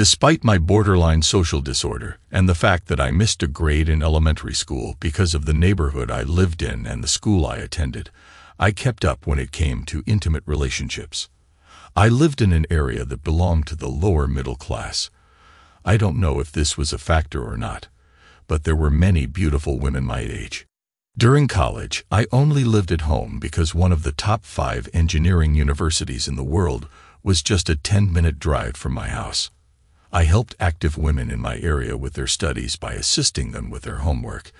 Despite my borderline social disorder and the fact that I missed a grade in elementary school because of the neighborhood I lived in and the school I attended, I kept up when it came to intimate relationships. I lived in an area that belonged to the lower middle class. I don't know if this was a factor or not, but there were many beautiful women my age. During college, I only lived at home because one of the top five engineering universities in the world was just a 10-minute drive from my house. I helped active women in my area with their studies by assisting them with their homework,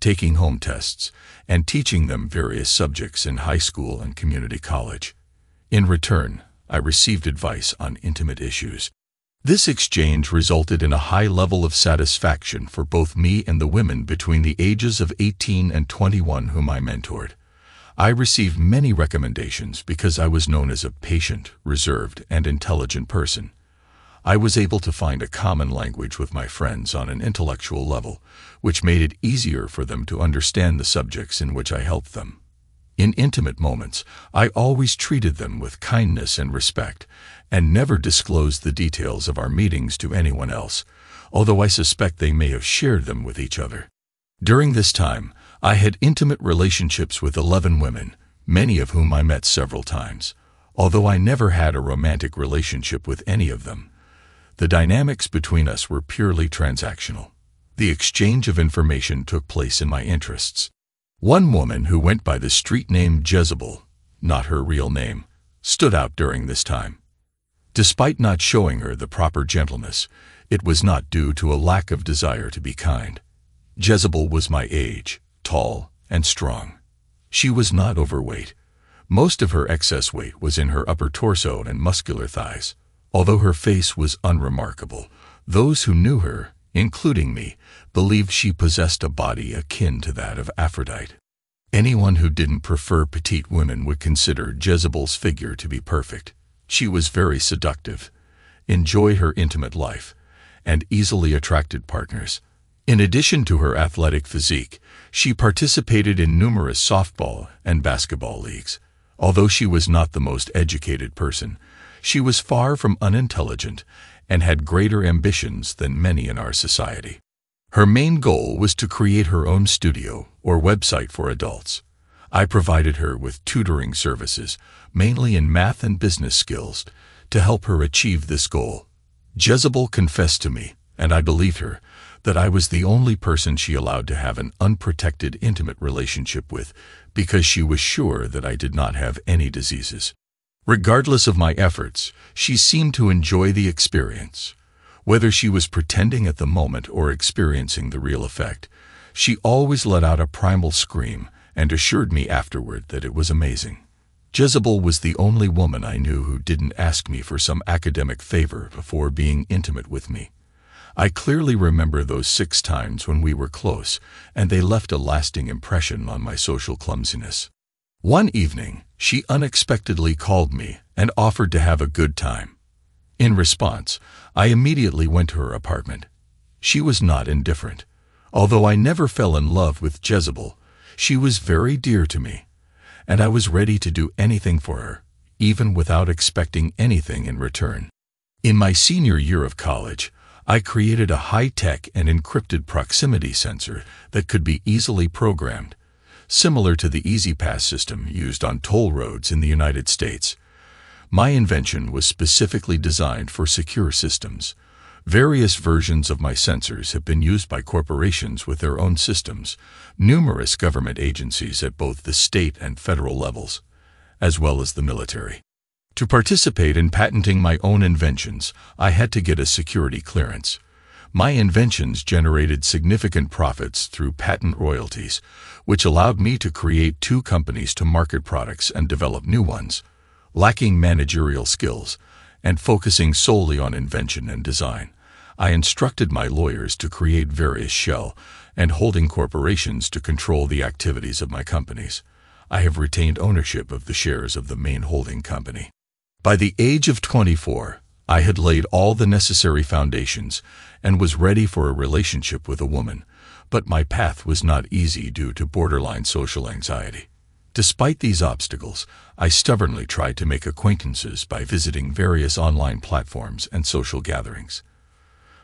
taking home tests, and teaching them various subjects in high school and community college. In return, I received advice on intimate issues. This exchange resulted in a high level of satisfaction for both me and the women between the ages of 18 and 21 whom I mentored. I received many recommendations because I was known as a patient, reserved, and intelligent person. I was able to find a common language with my friends on an intellectual level, which made it easier for them to understand the subjects in which I helped them. In intimate moments, I always treated them with kindness and respect, and never disclosed the details of our meetings to anyone else, although I suspect they may have shared them with each other. During this time, I had intimate relationships with 11 women, many of whom I met several times, although I never had a romantic relationship with any of them. The dynamics between us were purely transactional. The exchange of information took place in my interests. One woman who went by the street name Jezebel, not her real name, stood out during this time. Despite not showing her the proper gentleness, it was not due to a lack of desire to be kind. Jezebel was my age, tall and strong. She was not overweight. Most of her excess weight was in her upper torso and muscular thighs. Although her face was unremarkable, those who knew her, including me, believed she possessed a body akin to that of Aphrodite. Anyone who didn't prefer petite women would consider Jezebel's figure to be perfect. She was very seductive, enjoyed her intimate life, and easily attracted partners. In addition to her athletic physique, she participated in numerous softball and basketball leagues. Although she was not the most educated person, she was far from unintelligent and had greater ambitions than many in our society. Her main goal was to create her own studio or website for adults. I provided her with tutoring services, mainly in math and business skills, to help her achieve this goal. Jezebel confessed to me, and I believed her, that I was the only person she allowed to have an unprotected intimate relationship with because she was sure that I did not have any diseases. Regardless of my efforts, she seemed to enjoy the experience. Whether she was pretending at the moment or experiencing the real effect, she always let out a primal scream and assured me afterward that it was amazing. Jezebel was the only woman I knew who didn't ask me for some academic favor before being intimate with me. I clearly remember those six times when we were close, and they left a lasting impression on my social clumsiness. One evening, she unexpectedly called me and offered to have a good time. In response, I immediately went to her apartment. She was not indifferent. Although I never fell in love with Jezebel, she was very dear to me, and I was ready to do anything for her, even without expecting anything in return. In my senior year of college, I created a high-tech and encrypted proximity sensor that could be easily programmed similar to the EasyPass system used on toll roads in the United States. My invention was specifically designed for secure systems. Various versions of my sensors have been used by corporations with their own systems, numerous government agencies at both the state and federal levels, as well as the military. To participate in patenting my own inventions, I had to get a security clearance. My inventions generated significant profits through patent royalties, which allowed me to create two companies to market products and develop new ones, lacking managerial skills and focusing solely on invention and design. I instructed my lawyers to create various shell and holding corporations to control the activities of my companies. I have retained ownership of the shares of the main holding company. By the age of 24, I had laid all the necessary foundations and was ready for a relationship with a woman, but my path was not easy due to borderline social anxiety. Despite these obstacles, I stubbornly tried to make acquaintances by visiting various online platforms and social gatherings.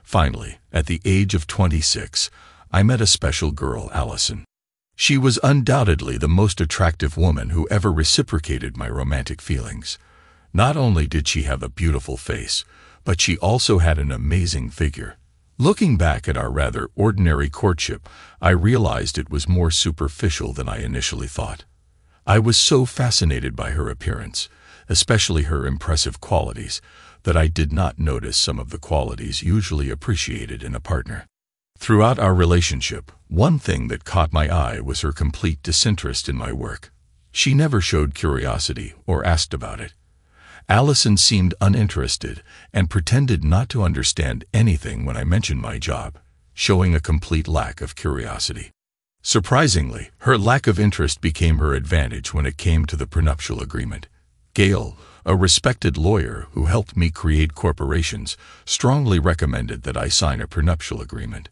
Finally, at the age of 26, I met a special girl, Allison. She was undoubtedly the most attractive woman who ever reciprocated my romantic feelings. Not only did she have a beautiful face, but she also had an amazing figure. Looking back at our rather ordinary courtship, I realized it was more superficial than I initially thought. I was so fascinated by her appearance, especially her impressive qualities, that I did not notice some of the qualities usually appreciated in a partner. Throughout our relationship, one thing that caught my eye was her complete disinterest in my work. She never showed curiosity or asked about it. Allison seemed uninterested and pretended not to understand anything when I mentioned my job, showing a complete lack of curiosity. Surprisingly, her lack of interest became her advantage when it came to the prenuptial agreement. Gale, a respected lawyer who helped me create corporations, strongly recommended that I sign a prenuptial agreement.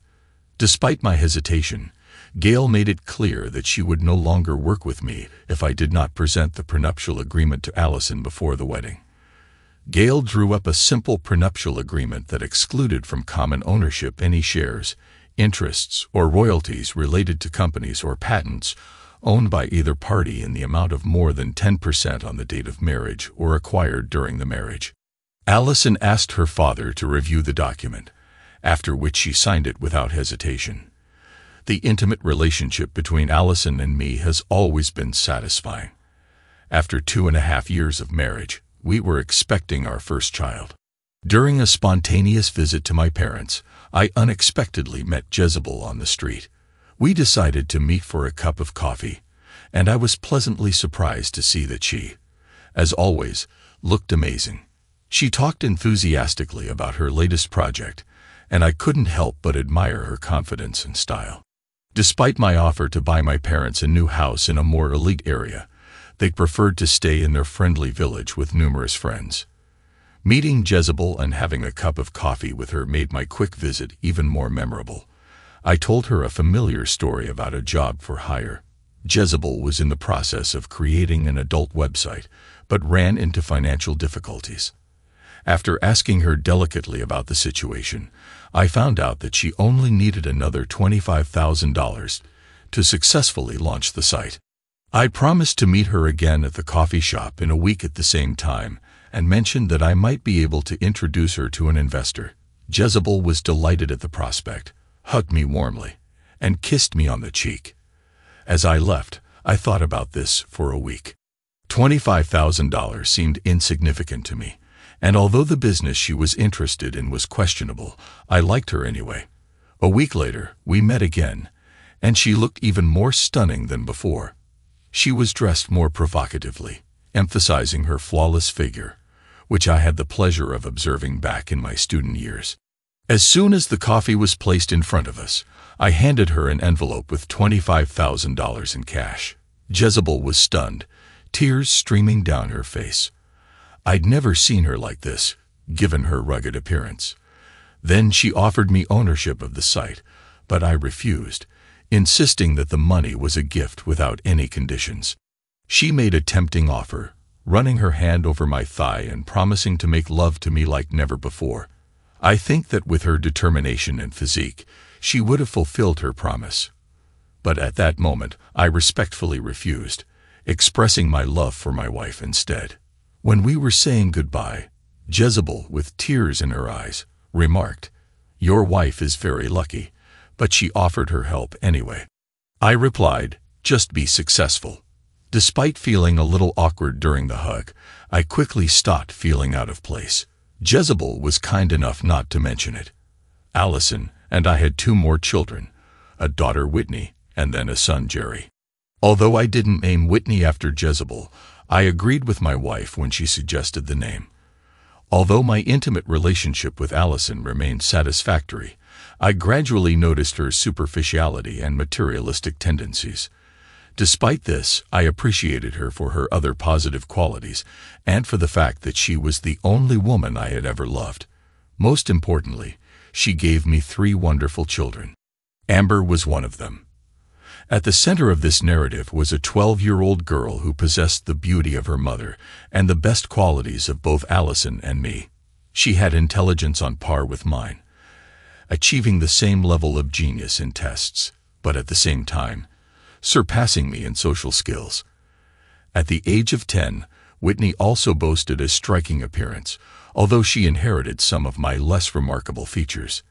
Despite my hesitation, Gail made it clear that she would no longer work with me if I did not present the prenuptial agreement to Allison before the wedding. Gail drew up a simple prenuptial agreement that excluded from common ownership any shares, interests, or royalties related to companies or patents owned by either party in the amount of more than 10% on the date of marriage or acquired during the marriage. Allison asked her father to review the document, after which she signed it without hesitation. The intimate relationship between Allison and me has always been satisfying. After two and a half years of marriage, we were expecting our first child. During a spontaneous visit to my parents, I unexpectedly met Jezebel on the street. We decided to meet for a cup of coffee, and I was pleasantly surprised to see that she, as always, looked amazing. She talked enthusiastically about her latest project, and I couldn't help but admire her confidence and style. Despite my offer to buy my parents a new house in a more elite area, they preferred to stay in their friendly village with numerous friends. Meeting Jezebel and having a cup of coffee with her made my quick visit even more memorable. I told her a familiar story about a job for hire. Jezebel was in the process of creating an adult website, but ran into financial difficulties. After asking her delicately about the situation, I found out that she only needed another $25,000 to successfully launch the site. I promised to meet her again at the coffee shop in a week at the same time and mentioned that I might be able to introduce her to an investor. Jezebel was delighted at the prospect, hugged me warmly, and kissed me on the cheek. As I left, I thought about this for a week. $25,000 seemed insignificant to me and although the business she was interested in was questionable, I liked her anyway. A week later, we met again, and she looked even more stunning than before. She was dressed more provocatively, emphasizing her flawless figure, which I had the pleasure of observing back in my student years. As soon as the coffee was placed in front of us, I handed her an envelope with $25,000 in cash. Jezebel was stunned, tears streaming down her face. I'd never seen her like this, given her rugged appearance. Then she offered me ownership of the site, but I refused, insisting that the money was a gift without any conditions. She made a tempting offer, running her hand over my thigh and promising to make love to me like never before. I think that with her determination and physique, she would have fulfilled her promise. But at that moment, I respectfully refused, expressing my love for my wife instead. When we were saying goodbye, Jezebel, with tears in her eyes, remarked, Your wife is very lucky, but she offered her help anyway. I replied, Just be successful. Despite feeling a little awkward during the hug, I quickly stopped feeling out of place. Jezebel was kind enough not to mention it. Allison and I had two more children, a daughter Whitney and then a son Jerry. Although I didn't name Whitney after Jezebel, I agreed with my wife when she suggested the name. Although my intimate relationship with Allison remained satisfactory, I gradually noticed her superficiality and materialistic tendencies. Despite this, I appreciated her for her other positive qualities and for the fact that she was the only woman I had ever loved. Most importantly, she gave me three wonderful children. Amber was one of them. At the center of this narrative was a 12-year-old girl who possessed the beauty of her mother and the best qualities of both Allison and me. She had intelligence on par with mine, achieving the same level of genius in tests, but at the same time, surpassing me in social skills. At the age of 10, Whitney also boasted a striking appearance, although she inherited some of my less remarkable features.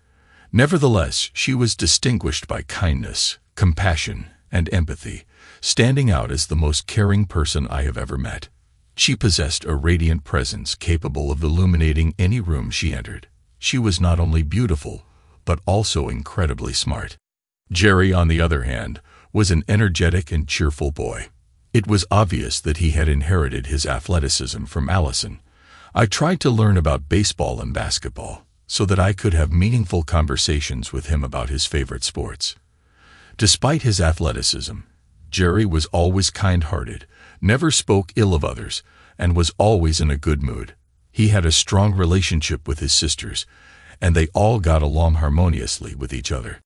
Nevertheless, she was distinguished by kindness, compassion, and empathy, standing out as the most caring person I have ever met. She possessed a radiant presence capable of illuminating any room she entered. She was not only beautiful, but also incredibly smart. Jerry, on the other hand, was an energetic and cheerful boy. It was obvious that he had inherited his athleticism from Allison. I tried to learn about baseball and basketball so that I could have meaningful conversations with him about his favorite sports. Despite his athleticism, Jerry was always kind-hearted, never spoke ill of others, and was always in a good mood. He had a strong relationship with his sisters, and they all got along harmoniously with each other.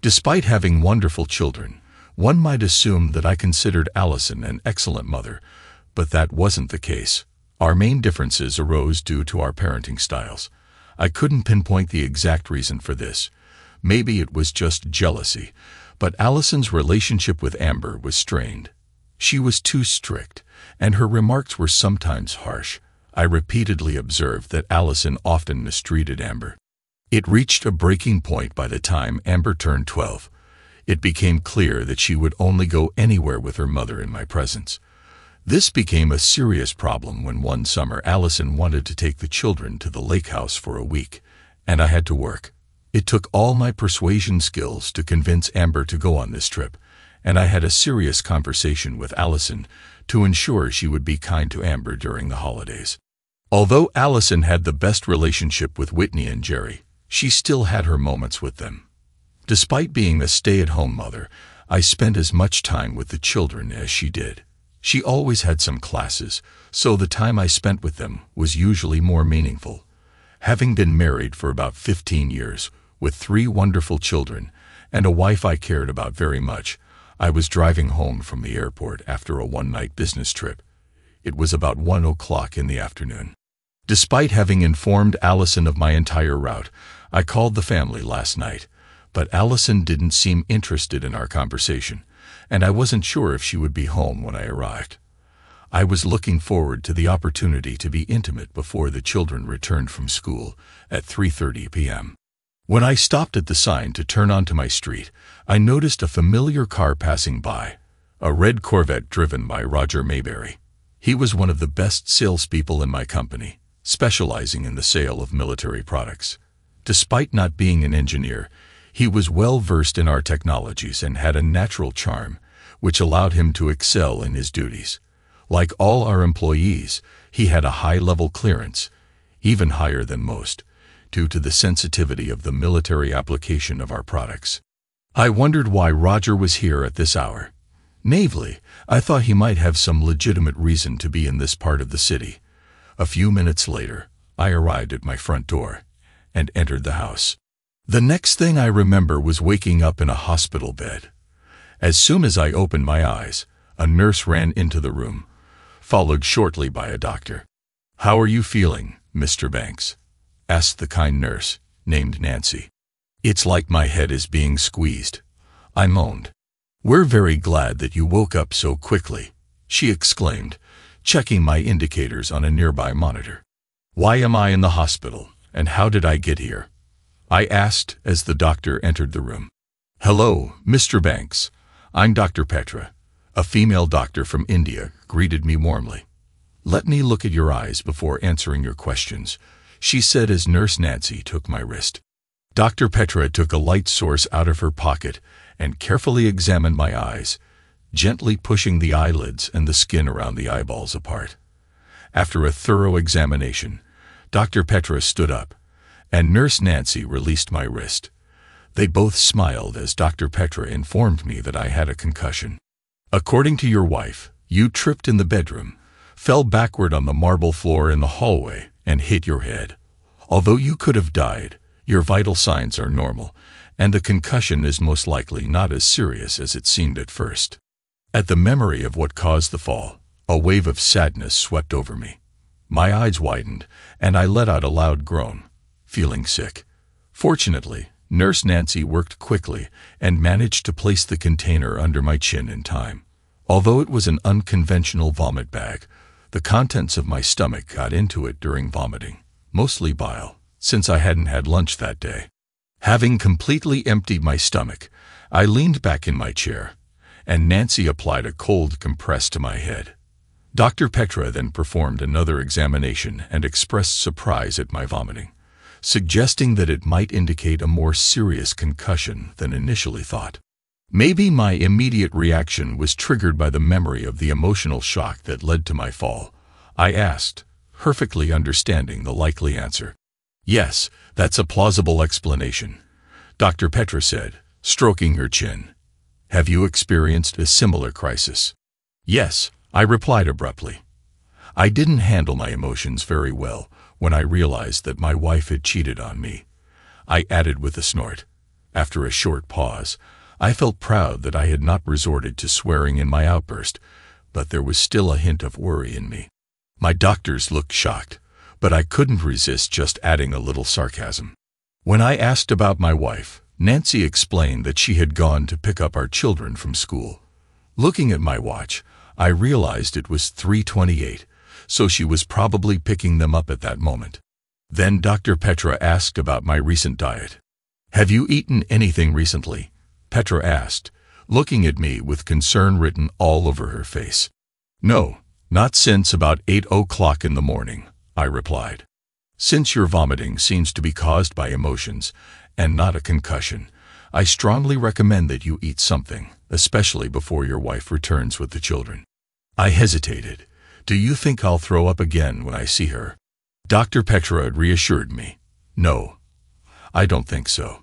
Despite having wonderful children, one might assume that I considered Allison an excellent mother, but that wasn't the case. Our main differences arose due to our parenting styles. I couldn't pinpoint the exact reason for this. Maybe it was just jealousy, but Allison's relationship with Amber was strained. She was too strict, and her remarks were sometimes harsh. I repeatedly observed that Allison often mistreated Amber. It reached a breaking point by the time Amber turned 12. It became clear that she would only go anywhere with her mother in my presence. This became a serious problem when one summer Allison wanted to take the children to the lake house for a week, and I had to work. It took all my persuasion skills to convince Amber to go on this trip, and I had a serious conversation with Allison to ensure she would be kind to Amber during the holidays. Although Allison had the best relationship with Whitney and Jerry, she still had her moments with them. Despite being a stay-at-home mother, I spent as much time with the children as she did. She always had some classes, so the time I spent with them was usually more meaningful. Having been married for about 15 years, with three wonderful children and a wife I cared about very much, I was driving home from the airport after a one-night business trip. It was about one o'clock in the afternoon. Despite having informed Allison of my entire route, I called the family last night, but Allison didn't seem interested in our conversation, and I wasn't sure if she would be home when I arrived. I was looking forward to the opportunity to be intimate before the children returned from school at 3.30 p.m. When I stopped at the sign to turn onto my street, I noticed a familiar car passing by, a red Corvette driven by Roger Mayberry. He was one of the best salespeople in my company, specializing in the sale of military products. Despite not being an engineer, he was well-versed in our technologies and had a natural charm, which allowed him to excel in his duties. Like all our employees, he had a high-level clearance, even higher than most due to the sensitivity of the military application of our products. I wondered why Roger was here at this hour. Naively, I thought he might have some legitimate reason to be in this part of the city. A few minutes later, I arrived at my front door and entered the house. The next thing I remember was waking up in a hospital bed. As soon as I opened my eyes, a nurse ran into the room, followed shortly by a doctor. How are you feeling, Mr. Banks? asked the kind nurse, named Nancy. It's like my head is being squeezed. I moaned. We're very glad that you woke up so quickly, she exclaimed, checking my indicators on a nearby monitor. Why am I in the hospital, and how did I get here? I asked as the doctor entered the room. Hello, Mr. Banks. I'm Dr. Petra. A female doctor from India greeted me warmly. Let me look at your eyes before answering your questions, she said as Nurse Nancy took my wrist. Dr. Petra took a light source out of her pocket and carefully examined my eyes, gently pushing the eyelids and the skin around the eyeballs apart. After a thorough examination, Dr. Petra stood up, and Nurse Nancy released my wrist. They both smiled as Dr. Petra informed me that I had a concussion. According to your wife, you tripped in the bedroom, fell backward on the marble floor in the hallway, and hit your head. Although you could have died, your vital signs are normal, and the concussion is most likely not as serious as it seemed at first. At the memory of what caused the fall, a wave of sadness swept over me. My eyes widened, and I let out a loud groan, feeling sick. Fortunately, Nurse Nancy worked quickly and managed to place the container under my chin in time. Although it was an unconventional vomit bag, the contents of my stomach got into it during vomiting, mostly bile, since I hadn't had lunch that day. Having completely emptied my stomach, I leaned back in my chair, and Nancy applied a cold compress to my head. Dr. Petra then performed another examination and expressed surprise at my vomiting, suggesting that it might indicate a more serious concussion than initially thought. Maybe my immediate reaction was triggered by the memory of the emotional shock that led to my fall. I asked, perfectly understanding the likely answer. Yes, that's a plausible explanation. Dr. Petra said, stroking her chin. Have you experienced a similar crisis? Yes, I replied abruptly. I didn't handle my emotions very well when I realized that my wife had cheated on me. I added with a snort. After a short pause, I felt proud that I had not resorted to swearing in my outburst, but there was still a hint of worry in me. My doctors looked shocked, but I couldn't resist just adding a little sarcasm. When I asked about my wife, Nancy explained that she had gone to pick up our children from school. Looking at my watch, I realized it was 3.28, so she was probably picking them up at that moment. Then Dr. Petra asked about my recent diet. Have you eaten anything recently? Petra asked, looking at me with concern written all over her face. No, not since about eight o'clock in the morning, I replied. Since your vomiting seems to be caused by emotions and not a concussion, I strongly recommend that you eat something, especially before your wife returns with the children. I hesitated. Do you think I'll throw up again when I see her? Dr. Petrod reassured me. No, I don't think so.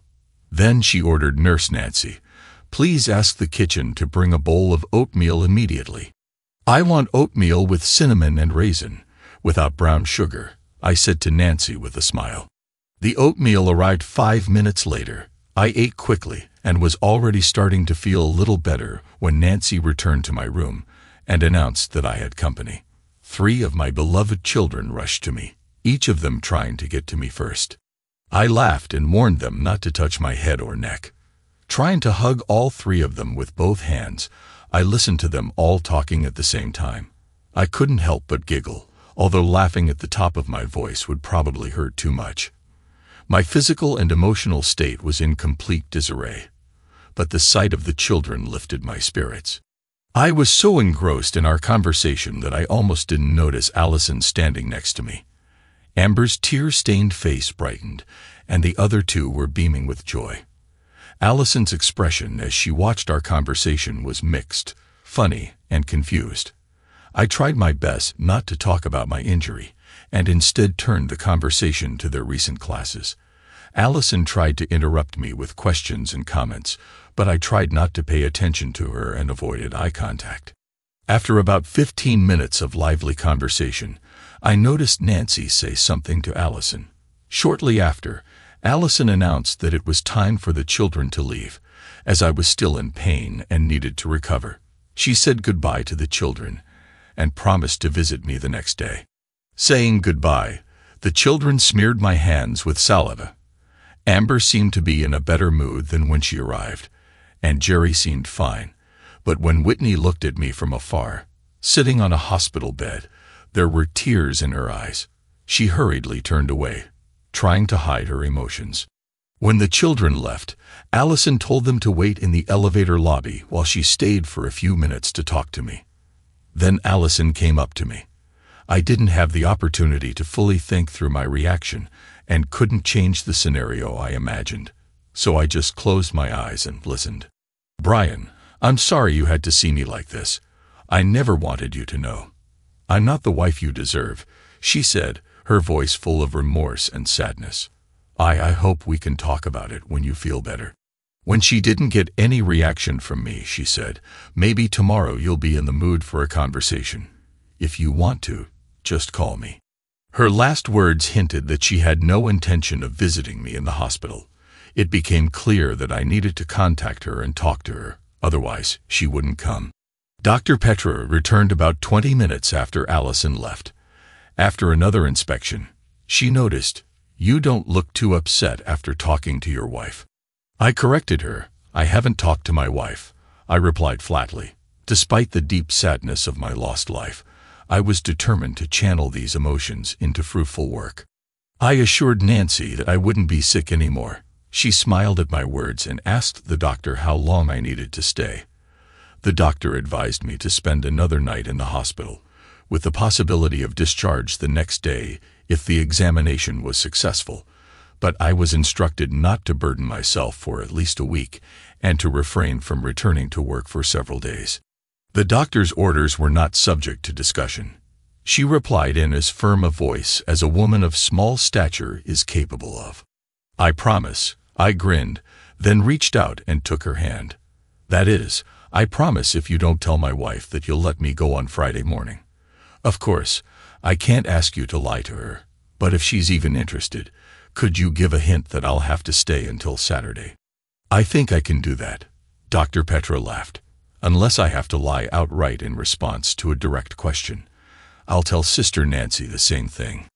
Then she ordered Nurse Nancy, Please ask the kitchen to bring a bowl of oatmeal immediately. I want oatmeal with cinnamon and raisin, without brown sugar, I said to Nancy with a smile. The oatmeal arrived five minutes later. I ate quickly and was already starting to feel a little better when Nancy returned to my room and announced that I had company. Three of my beloved children rushed to me, each of them trying to get to me first. I laughed and warned them not to touch my head or neck. Trying to hug all three of them with both hands, I listened to them all talking at the same time. I couldn't help but giggle, although laughing at the top of my voice would probably hurt too much. My physical and emotional state was in complete disarray, but the sight of the children lifted my spirits. I was so engrossed in our conversation that I almost didn't notice Allison standing next to me. Amber's tear-stained face brightened, and the other two were beaming with joy. Allison's expression as she watched our conversation was mixed, funny, and confused. I tried my best not to talk about my injury, and instead turned the conversation to their recent classes. Allison tried to interrupt me with questions and comments, but I tried not to pay attention to her and avoided eye contact. After about 15 minutes of lively conversation, I noticed Nancy say something to Allison. Shortly after, Allison announced that it was time for the children to leave, as I was still in pain and needed to recover. She said goodbye to the children and promised to visit me the next day. Saying goodbye, the children smeared my hands with saliva. Amber seemed to be in a better mood than when she arrived, and Jerry seemed fine. But when Whitney looked at me from afar, sitting on a hospital bed, there were tears in her eyes. She hurriedly turned away, trying to hide her emotions. When the children left, Allison told them to wait in the elevator lobby while she stayed for a few minutes to talk to me. Then Allison came up to me. I didn't have the opportunity to fully think through my reaction and couldn't change the scenario I imagined, so I just closed my eyes and listened. Brian, I'm sorry you had to see me like this. I never wanted you to know. I'm not the wife you deserve, she said, her voice full of remorse and sadness. I, I hope we can talk about it when you feel better. When she didn't get any reaction from me, she said, maybe tomorrow you'll be in the mood for a conversation. If you want to, just call me. Her last words hinted that she had no intention of visiting me in the hospital. It became clear that I needed to contact her and talk to her, otherwise she wouldn't come. Dr. Petra returned about 20 minutes after Allison left. After another inspection, she noticed, you don't look too upset after talking to your wife. I corrected her, I haven't talked to my wife, I replied flatly. Despite the deep sadness of my lost life, I was determined to channel these emotions into fruitful work. I assured Nancy that I wouldn't be sick anymore. She smiled at my words and asked the doctor how long I needed to stay. The doctor advised me to spend another night in the hospital, with the possibility of discharge the next day if the examination was successful, but I was instructed not to burden myself for at least a week and to refrain from returning to work for several days. The doctor's orders were not subject to discussion. She replied in as firm a voice as a woman of small stature is capable of. I promise, I grinned, then reached out and took her hand. That is, I promise if you don't tell my wife that you'll let me go on Friday morning. Of course, I can't ask you to lie to her, but if she's even interested, could you give a hint that I'll have to stay until Saturday? I think I can do that. Dr. Petra laughed. Unless I have to lie outright in response to a direct question, I'll tell Sister Nancy the same thing.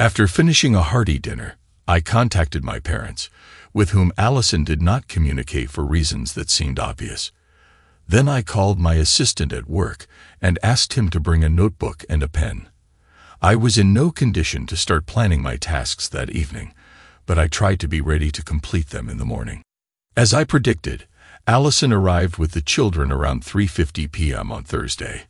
After finishing a hearty dinner, I contacted my parents, with whom Allison did not communicate for reasons that seemed obvious. Then I called my assistant at work and asked him to bring a notebook and a pen. I was in no condition to start planning my tasks that evening, but I tried to be ready to complete them in the morning. As I predicted, Allison arrived with the children around 3.50 p.m. on Thursday.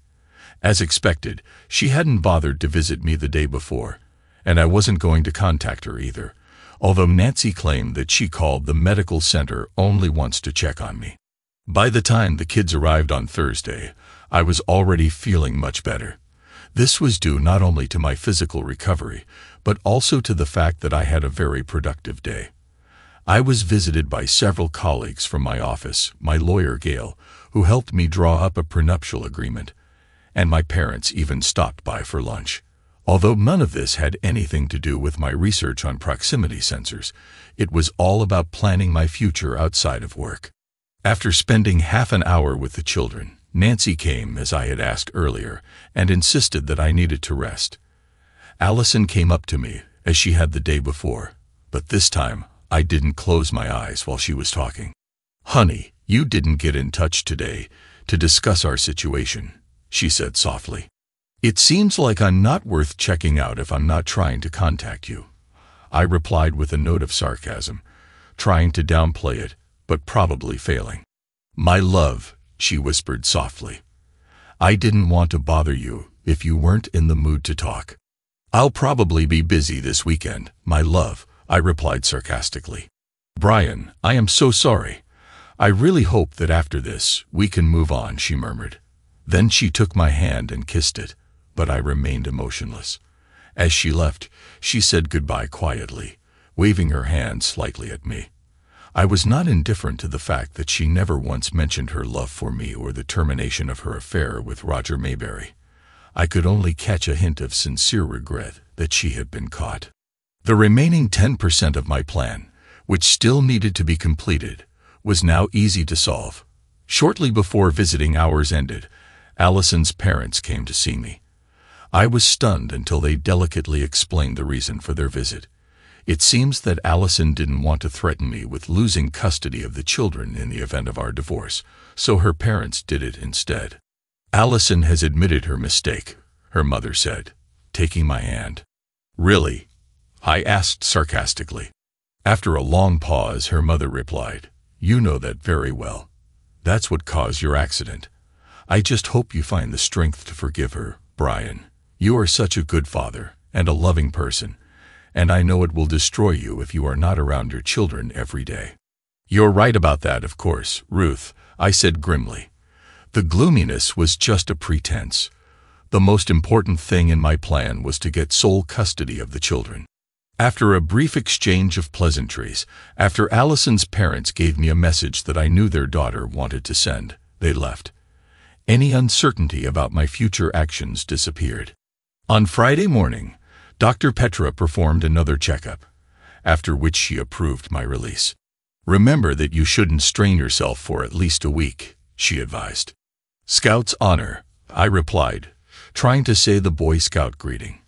As expected, she hadn't bothered to visit me the day before, and I wasn't going to contact her either, although Nancy claimed that she called the medical center only once to check on me. By the time the kids arrived on Thursday, I was already feeling much better. This was due not only to my physical recovery, but also to the fact that I had a very productive day. I was visited by several colleagues from my office, my lawyer Gail, who helped me draw up a prenuptial agreement, and my parents even stopped by for lunch. Although none of this had anything to do with my research on proximity sensors, it was all about planning my future outside of work. After spending half an hour with the children, Nancy came, as I had asked earlier, and insisted that I needed to rest. Allison came up to me, as she had the day before, but this time I didn't close my eyes while she was talking. Honey, you didn't get in touch today to discuss our situation, she said softly. It seems like I'm not worth checking out if I'm not trying to contact you. I replied with a note of sarcasm, trying to downplay it but probably failing. My love, she whispered softly. I didn't want to bother you if you weren't in the mood to talk. I'll probably be busy this weekend, my love, I replied sarcastically. Brian, I am so sorry. I really hope that after this, we can move on, she murmured. Then she took my hand and kissed it, but I remained emotionless. As she left, she said goodbye quietly, waving her hand slightly at me. I was not indifferent to the fact that she never once mentioned her love for me or the termination of her affair with Roger Mayberry. I could only catch a hint of sincere regret that she had been caught. The remaining 10% of my plan, which still needed to be completed, was now easy to solve. Shortly before visiting hours ended, Allison's parents came to see me. I was stunned until they delicately explained the reason for their visit. It seems that Allison didn't want to threaten me with losing custody of the children in the event of our divorce, so her parents did it instead. Allison has admitted her mistake, her mother said, taking my hand. Really? I asked sarcastically. After a long pause, her mother replied, You know that very well. That's what caused your accident. I just hope you find the strength to forgive her, Brian. You are such a good father and a loving person and I know it will destroy you if you are not around your children every day. You're right about that, of course, Ruth, I said grimly. The gloominess was just a pretense. The most important thing in my plan was to get sole custody of the children. After a brief exchange of pleasantries, after Allison's parents gave me a message that I knew their daughter wanted to send, they left. Any uncertainty about my future actions disappeared. On Friday morning, Dr. Petra performed another checkup, after which she approved my release. Remember that you shouldn't strain yourself for at least a week, she advised. Scout's honor, I replied, trying to say the Boy Scout greeting.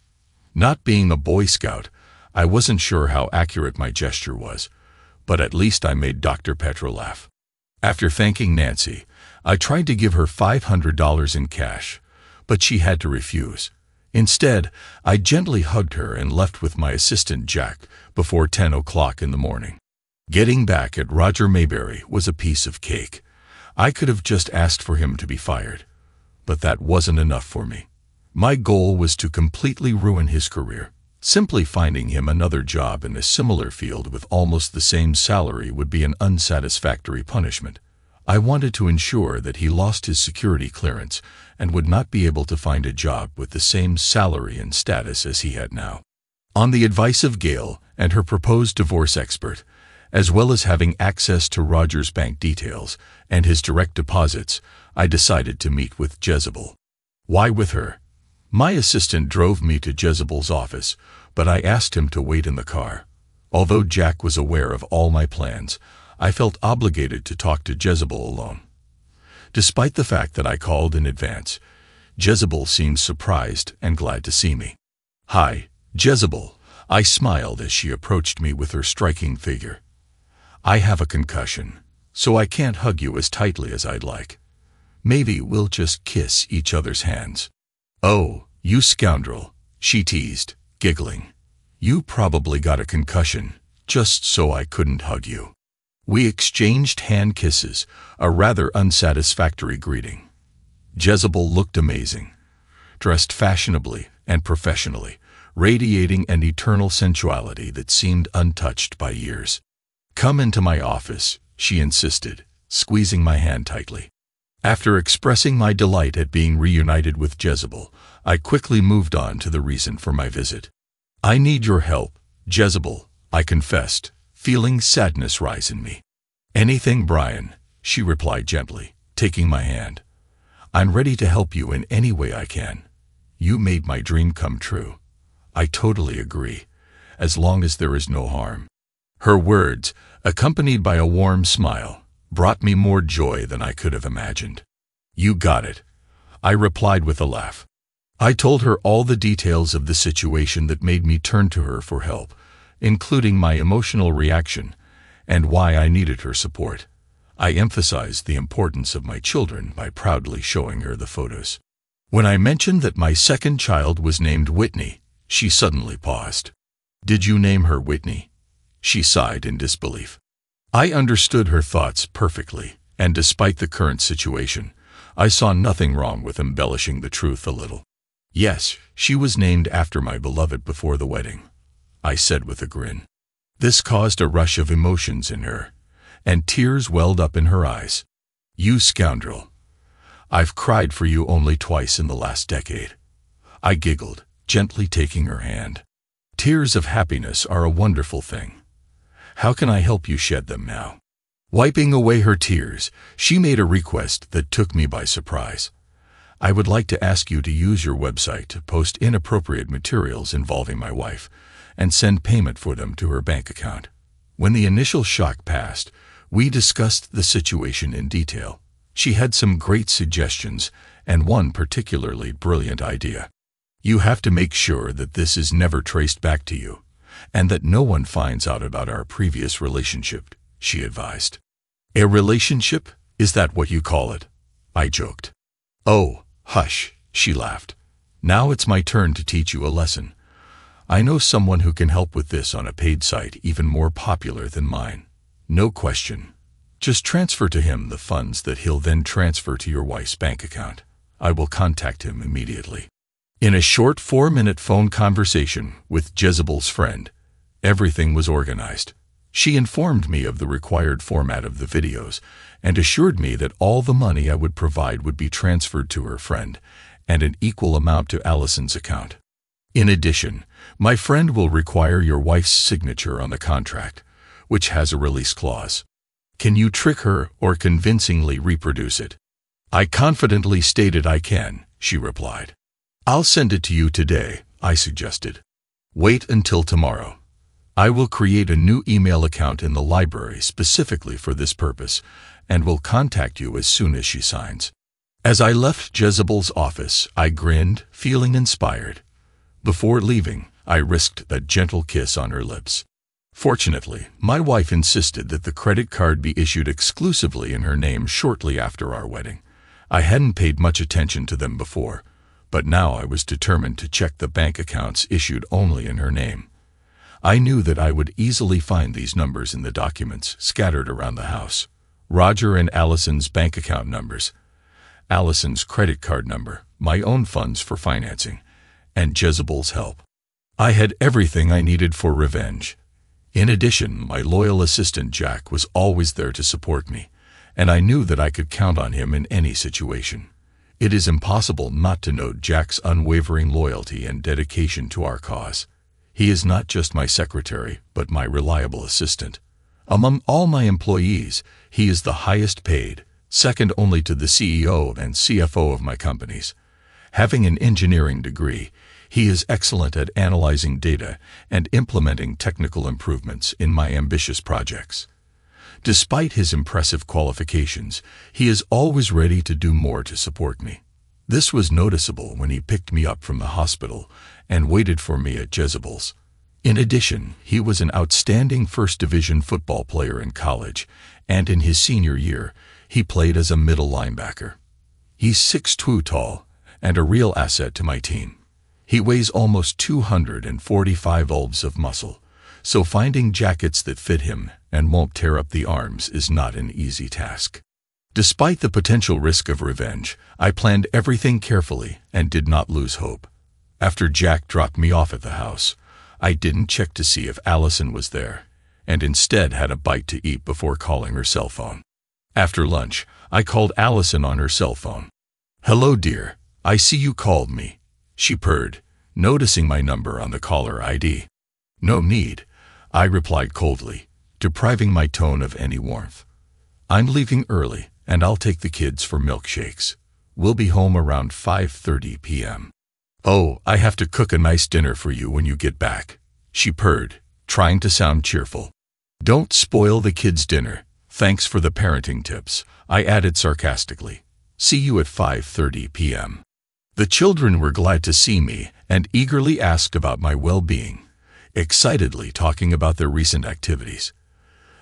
Not being a Boy Scout, I wasn't sure how accurate my gesture was, but at least I made Dr. Petra laugh. After thanking Nancy, I tried to give her $500 in cash, but she had to refuse. Instead, I gently hugged her and left with my assistant Jack before 10 o'clock in the morning. Getting back at Roger Mayberry was a piece of cake. I could have just asked for him to be fired, but that wasn't enough for me. My goal was to completely ruin his career. Simply finding him another job in a similar field with almost the same salary would be an unsatisfactory punishment. I wanted to ensure that he lost his security clearance and would not be able to find a job with the same salary and status as he had now. On the advice of Gail and her proposed divorce expert, as well as having access to Roger's bank details and his direct deposits, I decided to meet with Jezebel. Why with her? My assistant drove me to Jezebel's office, but I asked him to wait in the car. Although Jack was aware of all my plans, I felt obligated to talk to Jezebel alone despite the fact that I called in advance. Jezebel seemed surprised and glad to see me. Hi, Jezebel. I smiled as she approached me with her striking figure. I have a concussion, so I can't hug you as tightly as I'd like. Maybe we'll just kiss each other's hands. Oh, you scoundrel, she teased, giggling. You probably got a concussion, just so I couldn't hug you. We exchanged hand kisses, a rather unsatisfactory greeting. Jezebel looked amazing, dressed fashionably and professionally, radiating an eternal sensuality that seemed untouched by years. Come into my office, she insisted, squeezing my hand tightly. After expressing my delight at being reunited with Jezebel, I quickly moved on to the reason for my visit. I need your help, Jezebel, I confessed, feeling sadness rise in me. Anything, Brian, she replied gently, taking my hand. I'm ready to help you in any way I can. You made my dream come true. I totally agree, as long as there is no harm. Her words, accompanied by a warm smile, brought me more joy than I could have imagined. You got it, I replied with a laugh. I told her all the details of the situation that made me turn to her for help, including my emotional reaction and why I needed her support. I emphasized the importance of my children by proudly showing her the photos. When I mentioned that my second child was named Whitney, she suddenly paused. Did you name her Whitney? She sighed in disbelief. I understood her thoughts perfectly, and despite the current situation, I saw nothing wrong with embellishing the truth a little. Yes, she was named after my beloved before the wedding. I said with a grin. This caused a rush of emotions in her, and tears welled up in her eyes. You scoundrel. I've cried for you only twice in the last decade. I giggled, gently taking her hand. Tears of happiness are a wonderful thing. How can I help you shed them now? Wiping away her tears, she made a request that took me by surprise. I would like to ask you to use your website to post inappropriate materials involving my wife, and send payment for them to her bank account. When the initial shock passed, we discussed the situation in detail. She had some great suggestions and one particularly brilliant idea. You have to make sure that this is never traced back to you and that no one finds out about our previous relationship, she advised. A relationship? Is that what you call it? I joked. Oh, hush, she laughed. Now it's my turn to teach you a lesson. I know someone who can help with this on a paid site even more popular than mine. No question. Just transfer to him the funds that he'll then transfer to your wife's bank account. I will contact him immediately. In a short four-minute phone conversation with Jezebel's friend, everything was organized. She informed me of the required format of the videos and assured me that all the money I would provide would be transferred to her friend and an equal amount to Allison's account. In addition, my friend will require your wife's signature on the contract, which has a release clause. Can you trick her or convincingly reproduce it? I confidently stated I can, she replied. I'll send it to you today, I suggested. Wait until tomorrow. I will create a new email account in the library specifically for this purpose and will contact you as soon as she signs. As I left Jezebel's office, I grinned, feeling inspired. Before leaving, I risked a gentle kiss on her lips. Fortunately, my wife insisted that the credit card be issued exclusively in her name shortly after our wedding. I hadn't paid much attention to them before, but now I was determined to check the bank accounts issued only in her name. I knew that I would easily find these numbers in the documents scattered around the house. Roger and Allison's bank account numbers, Allison's credit card number, my own funds for financing, and Jezebel's help. I had everything I needed for revenge. In addition, my loyal assistant Jack was always there to support me, and I knew that I could count on him in any situation. It is impossible not to note Jack's unwavering loyalty and dedication to our cause. He is not just my secretary, but my reliable assistant. Among all my employees, he is the highest paid, second only to the CEO and CFO of my companies. Having an engineering degree, he is excellent at analyzing data and implementing technical improvements in my ambitious projects. Despite his impressive qualifications, he is always ready to do more to support me. This was noticeable when he picked me up from the hospital and waited for me at Jezebel's. In addition, he was an outstanding first division football player in college, and in his senior year, he played as a middle linebacker. He's 6'2 tall and a real asset to my team. He weighs almost 245 elbs of muscle, so finding jackets that fit him and won't tear up the arms is not an easy task. Despite the potential risk of revenge, I planned everything carefully and did not lose hope. After Jack dropped me off at the house, I didn't check to see if Allison was there, and instead had a bite to eat before calling her cell phone. After lunch, I called Allison on her cell phone. Hello, dear. I see you called me she purred, noticing my number on the caller ID. No need, I replied coldly, depriving my tone of any warmth. I'm leaving early, and I'll take the kids for milkshakes. We'll be home around 5.30 p.m. Oh, I have to cook a nice dinner for you when you get back, she purred, trying to sound cheerful. Don't spoil the kids' dinner. Thanks for the parenting tips, I added sarcastically. See you at 5.30 p.m. The children were glad to see me and eagerly asked about my well-being, excitedly talking about their recent activities.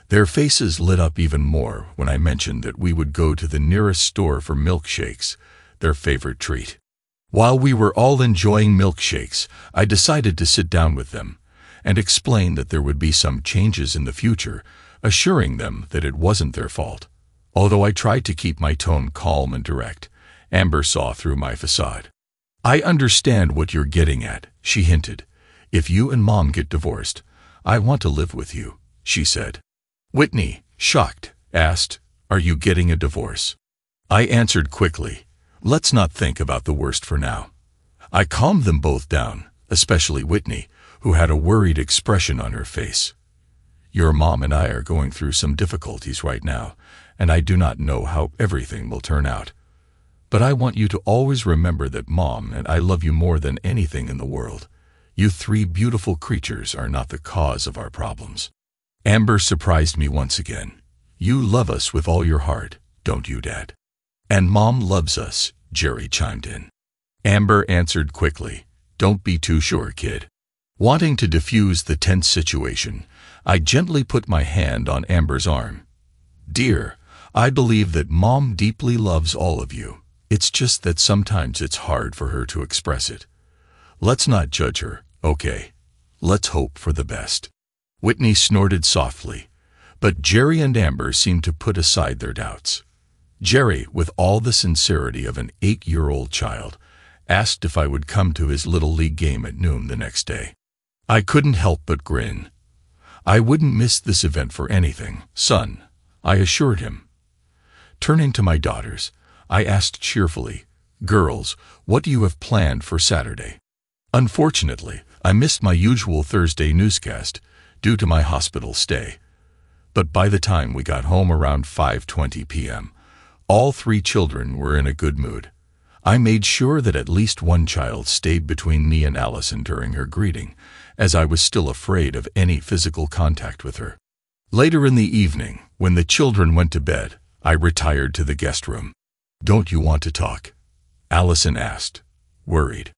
Their faces lit up even more when I mentioned that we would go to the nearest store for milkshakes, their favorite treat. While we were all enjoying milkshakes, I decided to sit down with them and explain that there would be some changes in the future, assuring them that it wasn't their fault, although I tried to keep my tone calm and direct. Amber saw through my facade. I understand what you're getting at, she hinted. If you and Mom get divorced, I want to live with you, she said. Whitney, shocked, asked, Are you getting a divorce? I answered quickly, Let's not think about the worst for now. I calmed them both down, especially Whitney, who had a worried expression on her face. Your mom and I are going through some difficulties right now, and I do not know how everything will turn out. But I want you to always remember that Mom and I love you more than anything in the world. You three beautiful creatures are not the cause of our problems. Amber surprised me once again. You love us with all your heart, don't you, Dad? And Mom loves us, Jerry chimed in. Amber answered quickly, Don't be too sure, kid. Wanting to diffuse the tense situation, I gently put my hand on Amber's arm. Dear, I believe that Mom deeply loves all of you. It's just that sometimes it's hard for her to express it. Let's not judge her, okay? Let's hope for the best. Whitney snorted softly, but Jerry and Amber seemed to put aside their doubts. Jerry, with all the sincerity of an eight-year-old child, asked if I would come to his Little League game at noon the next day. I couldn't help but grin. I wouldn't miss this event for anything, son, I assured him. Turning to my daughters, I asked cheerfully. Girls, what do you have planned for Saturday? Unfortunately, I missed my usual Thursday newscast due to my hospital stay. But by the time we got home around 5.20 p.m., all three children were in a good mood. I made sure that at least one child stayed between me and Allison during her greeting, as I was still afraid of any physical contact with her. Later in the evening, when the children went to bed, I retired to the guest room. Don't you want to talk? Allison asked, worried.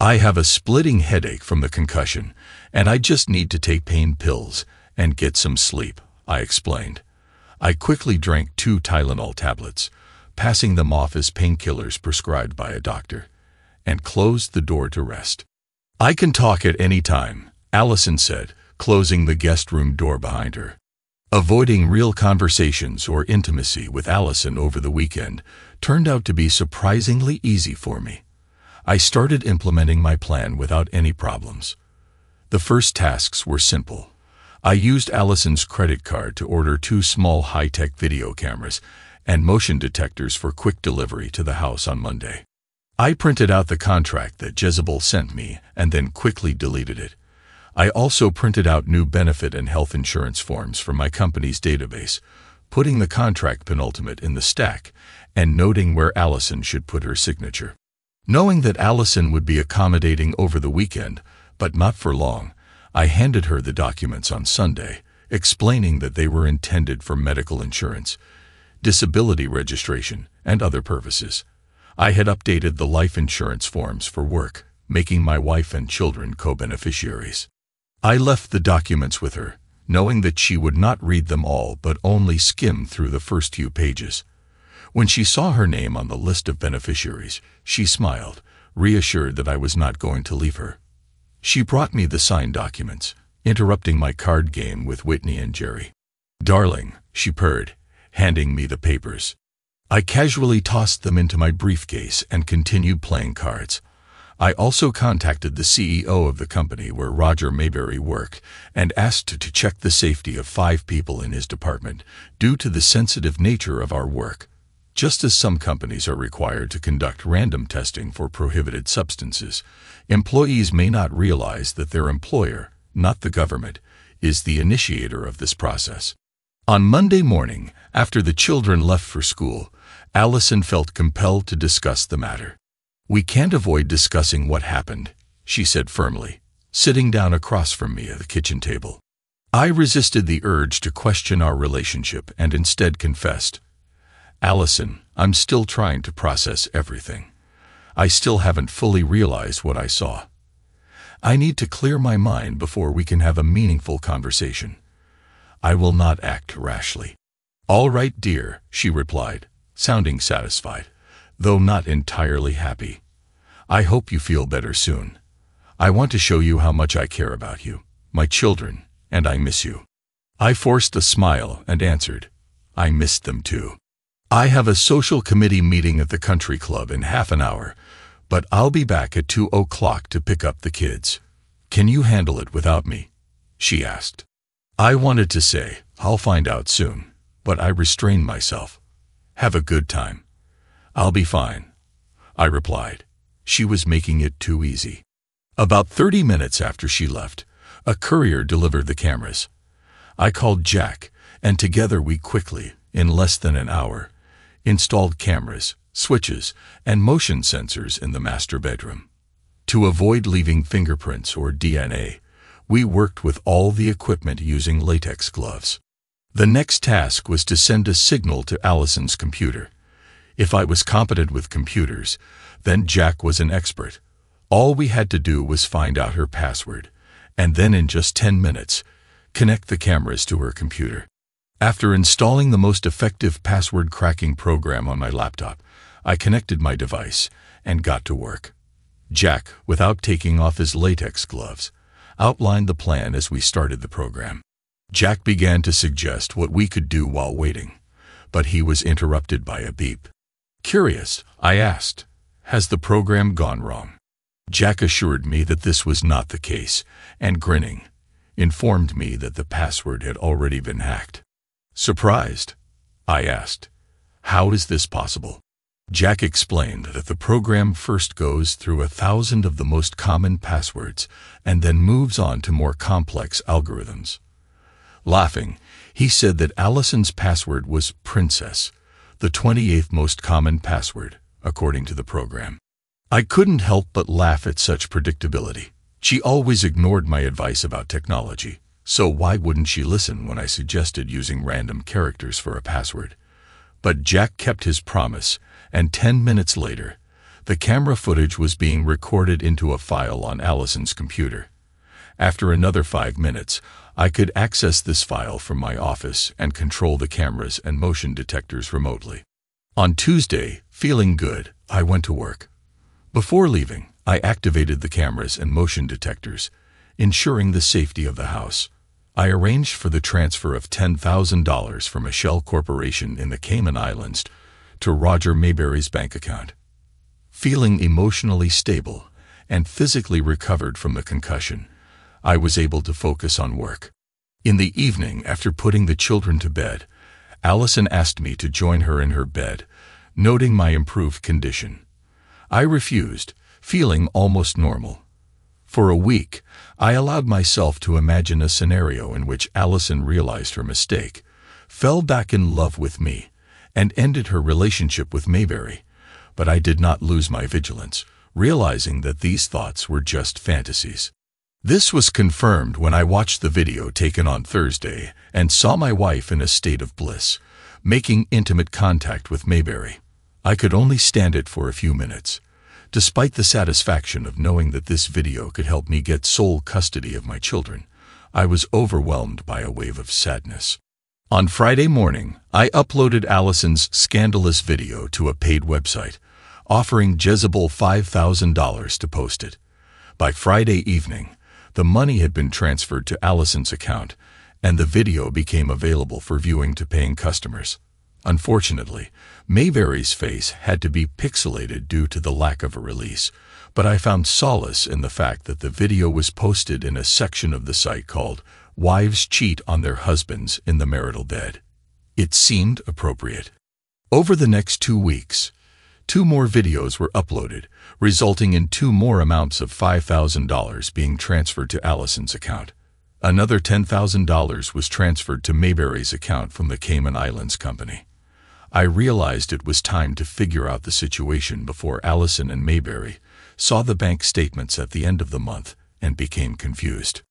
I have a splitting headache from the concussion, and I just need to take pain pills and get some sleep, I explained. I quickly drank two Tylenol tablets, passing them off as painkillers prescribed by a doctor, and closed the door to rest. I can talk at any time, Allison said, closing the guest room door behind her. Avoiding real conversations or intimacy with Allison over the weekend turned out to be surprisingly easy for me. I started implementing my plan without any problems. The first tasks were simple. I used Allison's credit card to order two small high-tech video cameras and motion detectors for quick delivery to the house on Monday. I printed out the contract that Jezebel sent me and then quickly deleted it. I also printed out new benefit and health insurance forms from my company's database, putting the contract penultimate in the stack and noting where Allison should put her signature. Knowing that Allison would be accommodating over the weekend, but not for long, I handed her the documents on Sunday, explaining that they were intended for medical insurance, disability registration, and other purposes. I had updated the life insurance forms for work, making my wife and children co-beneficiaries. I left the documents with her, knowing that she would not read them all but only skim through the first few pages. When she saw her name on the list of beneficiaries, she smiled, reassured that I was not going to leave her. She brought me the signed documents, interrupting my card game with Whitney and Jerry. Darling, she purred, handing me the papers. I casually tossed them into my briefcase and continued playing cards. I also contacted the CEO of the company where Roger Mayberry worked and asked to check the safety of five people in his department due to the sensitive nature of our work. Just as some companies are required to conduct random testing for prohibited substances, employees may not realize that their employer, not the government, is the initiator of this process. On Monday morning, after the children left for school, Allison felt compelled to discuss the matter. We can't avoid discussing what happened, she said firmly, sitting down across from me at the kitchen table. I resisted the urge to question our relationship and instead confessed, Allison, I'm still trying to process everything. I still haven't fully realized what I saw. I need to clear my mind before we can have a meaningful conversation. I will not act rashly. All right, dear, she replied, sounding satisfied, though not entirely happy. I hope you feel better soon. I want to show you how much I care about you, my children, and I miss you. I forced a smile and answered, I missed them too. I have a social committee meeting at the country club in half an hour, but I'll be back at 2 o'clock to pick up the kids. Can you handle it without me? She asked. I wanted to say, I'll find out soon, but I restrained myself. Have a good time. I'll be fine. I replied. She was making it too easy. About 30 minutes after she left, a courier delivered the cameras. I called Jack, and together we quickly, in less than an hour, installed cameras, switches, and motion sensors in the master bedroom. To avoid leaving fingerprints or DNA, we worked with all the equipment using latex gloves. The next task was to send a signal to Allison's computer. If I was competent with computers, then Jack was an expert. All we had to do was find out her password, and then in just 10 minutes, connect the cameras to her computer. After installing the most effective password cracking program on my laptop, I connected my device and got to work. Jack, without taking off his latex gloves, outlined the plan as we started the program. Jack began to suggest what we could do while waiting, but he was interrupted by a beep. Curious, I asked, has the program gone wrong? Jack assured me that this was not the case, and grinning, informed me that the password had already been hacked. Surprised? I asked. How is this possible? Jack explained that the program first goes through a thousand of the most common passwords and then moves on to more complex algorithms. Laughing, he said that Allison's password was princess, the 28th most common password, according to the program. I couldn't help but laugh at such predictability. She always ignored my advice about technology. So why wouldn't she listen when I suggested using random characters for a password? But Jack kept his promise, and ten minutes later, the camera footage was being recorded into a file on Allison's computer. After another five minutes, I could access this file from my office and control the cameras and motion detectors remotely. On Tuesday, feeling good, I went to work. Before leaving, I activated the cameras and motion detectors, ensuring the safety of the house. I arranged for the transfer of $10,000 from a shell corporation in the Cayman Islands to Roger Mayberry's bank account. Feeling emotionally stable and physically recovered from the concussion, I was able to focus on work. In the evening, after putting the children to bed, Allison asked me to join her in her bed, noting my improved condition. I refused, feeling almost normal. For a week, I allowed myself to imagine a scenario in which Allison realized her mistake, fell back in love with me, and ended her relationship with Mayberry. But I did not lose my vigilance, realizing that these thoughts were just fantasies. This was confirmed when I watched the video taken on Thursday and saw my wife in a state of bliss, making intimate contact with Mayberry. I could only stand it for a few minutes. Despite the satisfaction of knowing that this video could help me get sole custody of my children, I was overwhelmed by a wave of sadness. On Friday morning, I uploaded Allison's scandalous video to a paid website, offering Jezebel $5,000 to post it. By Friday evening, the money had been transferred to Allison's account, and the video became available for viewing to paying customers. Unfortunately, Mayberry's face had to be pixelated due to the lack of a release, but I found solace in the fact that the video was posted in a section of the site called Wives Cheat on Their Husbands in the Marital Bed. It seemed appropriate. Over the next two weeks, two more videos were uploaded, resulting in two more amounts of $5,000 being transferred to Allison's account. Another $10,000 was transferred to Mayberry's account from the Cayman Islands Company. I realized it was time to figure out the situation before Allison and Mayberry saw the bank statements at the end of the month and became confused.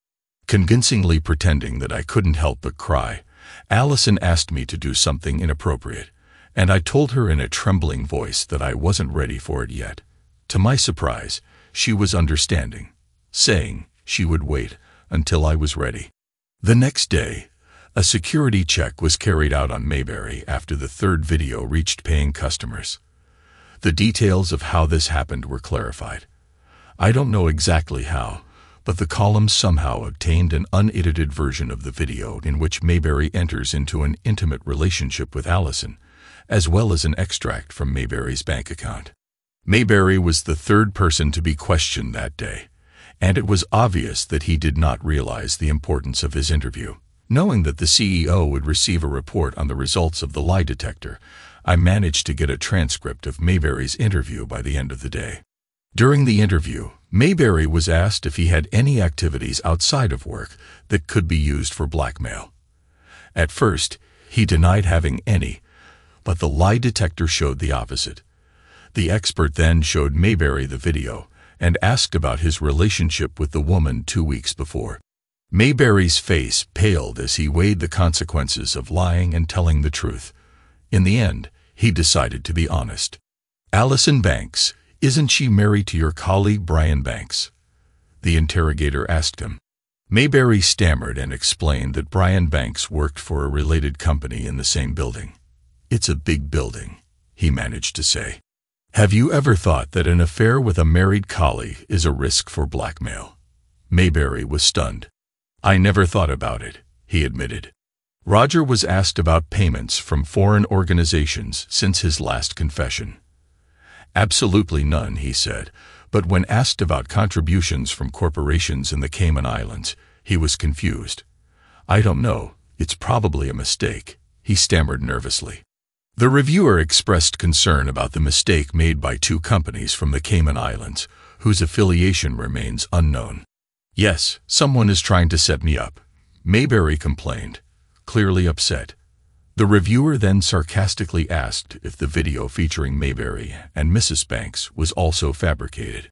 Convincingly pretending that I couldn't help but cry, Allison asked me to do something inappropriate, and I told her in a trembling voice that I wasn't ready for it yet. To my surprise, she was understanding, saying she would wait until I was ready. The next day, a security check was carried out on Mayberry after the third video reached paying customers. The details of how this happened were clarified. I don't know exactly how, but the column somehow obtained an unedited version of the video in which Mayberry enters into an intimate relationship with Allison, as well as an extract from Mayberry's bank account. Mayberry was the third person to be questioned that day, and it was obvious that he did not realize the importance of his interview. Knowing that the CEO would receive a report on the results of the lie detector, I managed to get a transcript of Mayberry's interview by the end of the day. During the interview, Mayberry was asked if he had any activities outside of work that could be used for blackmail. At first, he denied having any, but the lie detector showed the opposite. The expert then showed Mayberry the video and asked about his relationship with the woman two weeks before. Mayberry's face paled as he weighed the consequences of lying and telling the truth. In the end, he decided to be honest. Allison Banks, isn't she married to your colleague Brian Banks? The interrogator asked him. Mayberry stammered and explained that Brian Banks worked for a related company in the same building. It's a big building, he managed to say. Have you ever thought that an affair with a married colleague is a risk for blackmail? Mayberry was stunned. I never thought about it, he admitted. Roger was asked about payments from foreign organizations since his last confession. Absolutely none, he said, but when asked about contributions from corporations in the Cayman Islands, he was confused. I don't know, it's probably a mistake, he stammered nervously. The reviewer expressed concern about the mistake made by two companies from the Cayman Islands, whose affiliation remains unknown. Yes, someone is trying to set me up. Mayberry complained, clearly upset. The reviewer then sarcastically asked if the video featuring Mayberry and Mrs. Banks was also fabricated.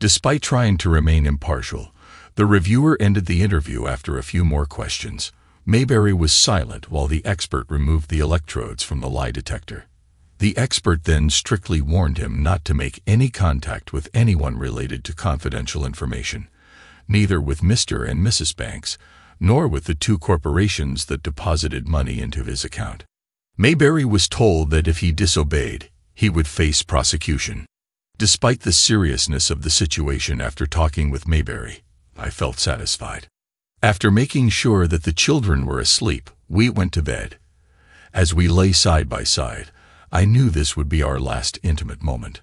Despite trying to remain impartial, the reviewer ended the interview after a few more questions. Mayberry was silent while the expert removed the electrodes from the lie detector. The expert then strictly warned him not to make any contact with anyone related to confidential information neither with Mr. and Mrs. Banks, nor with the two corporations that deposited money into his account. Mayberry was told that if he disobeyed, he would face prosecution. Despite the seriousness of the situation after talking with Mayberry, I felt satisfied. After making sure that the children were asleep, we went to bed. As we lay side by side, I knew this would be our last intimate moment.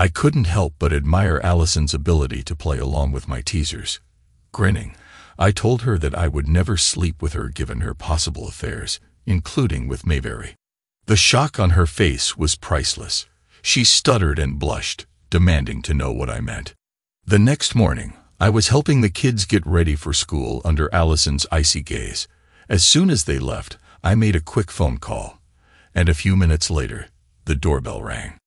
I couldn't help but admire Allison's ability to play along with my teasers. Grinning, I told her that I would never sleep with her given her possible affairs, including with Mayberry. The shock on her face was priceless. She stuttered and blushed, demanding to know what I meant. The next morning, I was helping the kids get ready for school under Allison's icy gaze. As soon as they left, I made a quick phone call. And a few minutes later, the doorbell rang.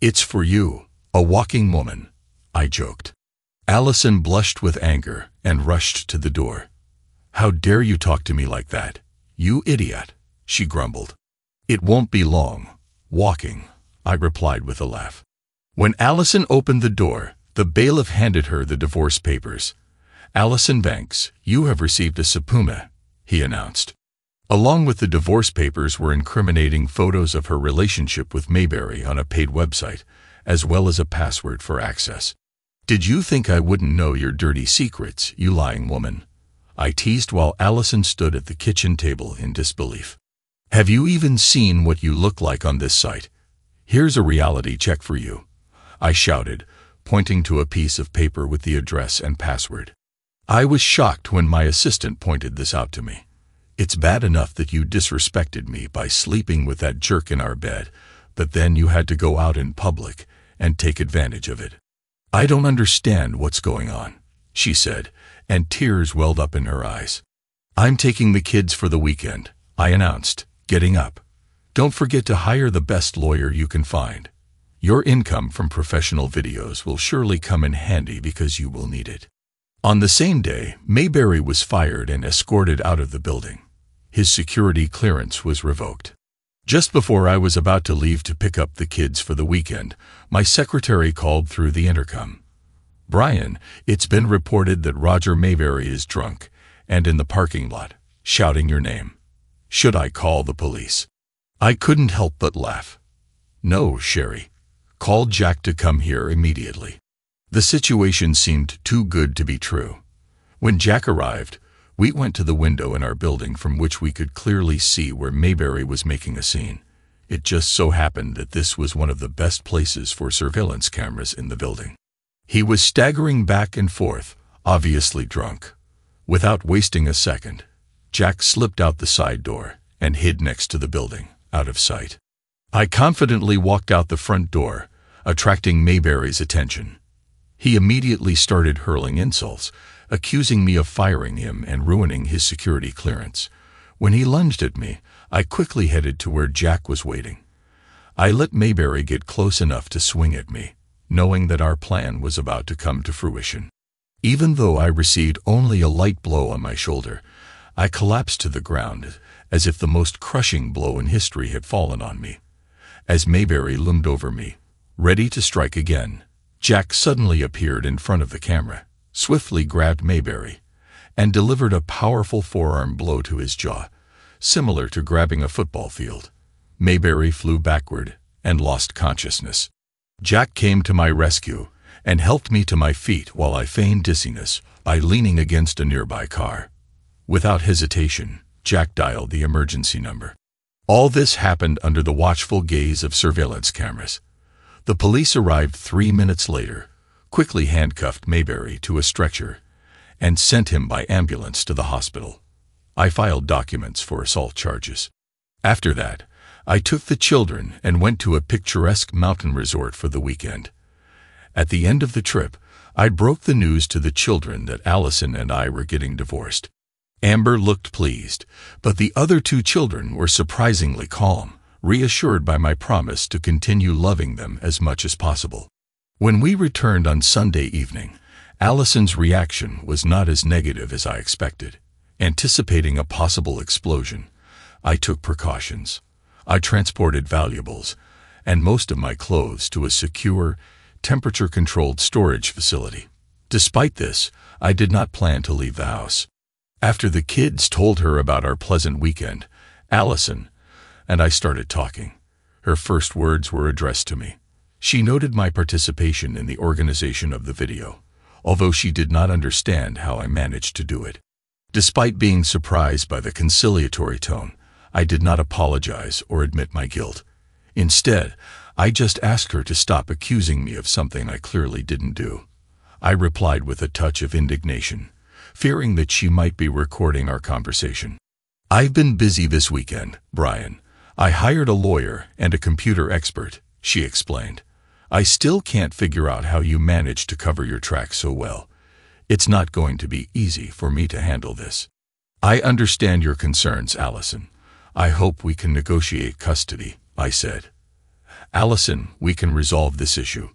It's for you, a walking woman, I joked. Allison blushed with anger and rushed to the door. How dare you talk to me like that? You idiot, she grumbled. It won't be long. Walking, I replied with a laugh. When Allison opened the door, the bailiff handed her the divorce papers. Allison Banks, you have received a sapuma, he announced. Along with the divorce papers were incriminating photos of her relationship with Mayberry on a paid website, as well as a password for access. Did you think I wouldn't know your dirty secrets, you lying woman? I teased while Allison stood at the kitchen table in disbelief. Have you even seen what you look like on this site? Here's a reality check for you. I shouted, pointing to a piece of paper with the address and password. I was shocked when my assistant pointed this out to me. It's bad enough that you disrespected me by sleeping with that jerk in our bed, but then you had to go out in public and take advantage of it. I don't understand what's going on, she said, and tears welled up in her eyes. I'm taking the kids for the weekend, I announced, getting up. Don't forget to hire the best lawyer you can find. Your income from professional videos will surely come in handy because you will need it. On the same day, Mayberry was fired and escorted out of the building. His security clearance was revoked. Just before I was about to leave to pick up the kids for the weekend, my secretary called through the intercom. Brian, it's been reported that Roger Mayberry is drunk and in the parking lot, shouting your name. Should I call the police? I couldn't help but laugh. No, Sherry. Call Jack to come here immediately. The situation seemed too good to be true. When Jack arrived, we went to the window in our building from which we could clearly see where Mayberry was making a scene. It just so happened that this was one of the best places for surveillance cameras in the building. He was staggering back and forth, obviously drunk. Without wasting a second, Jack slipped out the side door and hid next to the building, out of sight. I confidently walked out the front door, attracting Mayberry's attention. He immediately started hurling insults, accusing me of firing him and ruining his security clearance. When he lunged at me, I quickly headed to where Jack was waiting. I let Mayberry get close enough to swing at me, knowing that our plan was about to come to fruition. Even though I received only a light blow on my shoulder, I collapsed to the ground as if the most crushing blow in history had fallen on me. As Mayberry loomed over me, ready to strike again, Jack suddenly appeared in front of the camera swiftly grabbed Mayberry, and delivered a powerful forearm blow to his jaw, similar to grabbing a football field. Mayberry flew backward and lost consciousness. Jack came to my rescue and helped me to my feet while I feigned dizziness by leaning against a nearby car. Without hesitation, Jack dialed the emergency number. All this happened under the watchful gaze of surveillance cameras. The police arrived three minutes later quickly handcuffed Mayberry to a stretcher and sent him by ambulance to the hospital. I filed documents for assault charges. After that, I took the children and went to a picturesque mountain resort for the weekend. At the end of the trip, I broke the news to the children that Allison and I were getting divorced. Amber looked pleased, but the other two children were surprisingly calm, reassured by my promise to continue loving them as much as possible. When we returned on Sunday evening, Allison's reaction was not as negative as I expected. Anticipating a possible explosion, I took precautions. I transported valuables and most of my clothes to a secure, temperature-controlled storage facility. Despite this, I did not plan to leave the house. After the kids told her about our pleasant weekend, Allison and I started talking. Her first words were addressed to me. She noted my participation in the organization of the video, although she did not understand how I managed to do it. Despite being surprised by the conciliatory tone, I did not apologize or admit my guilt. Instead, I just asked her to stop accusing me of something I clearly didn't do. I replied with a touch of indignation, fearing that she might be recording our conversation. I've been busy this weekend, Brian. I hired a lawyer and a computer expert, she explained. I still can't figure out how you managed to cover your tracks so well. It's not going to be easy for me to handle this. I understand your concerns, Allison. I hope we can negotiate custody, I said. Allison, we can resolve this issue.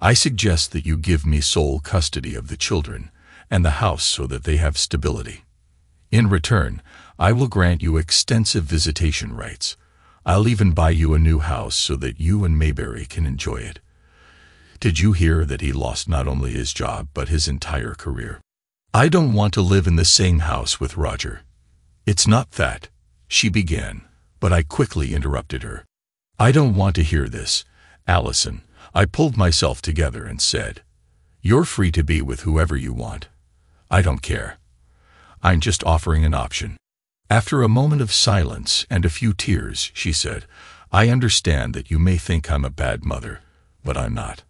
I suggest that you give me sole custody of the children and the house so that they have stability. In return, I will grant you extensive visitation rights, I'll even buy you a new house so that you and Mayberry can enjoy it. Did you hear that he lost not only his job but his entire career? I don't want to live in the same house with Roger. It's not that, she began, but I quickly interrupted her. I don't want to hear this, Allison. I pulled myself together and said, You're free to be with whoever you want. I don't care. I'm just offering an option. After a moment of silence and a few tears, she said, I understand that you may think I'm a bad mother, but I'm not.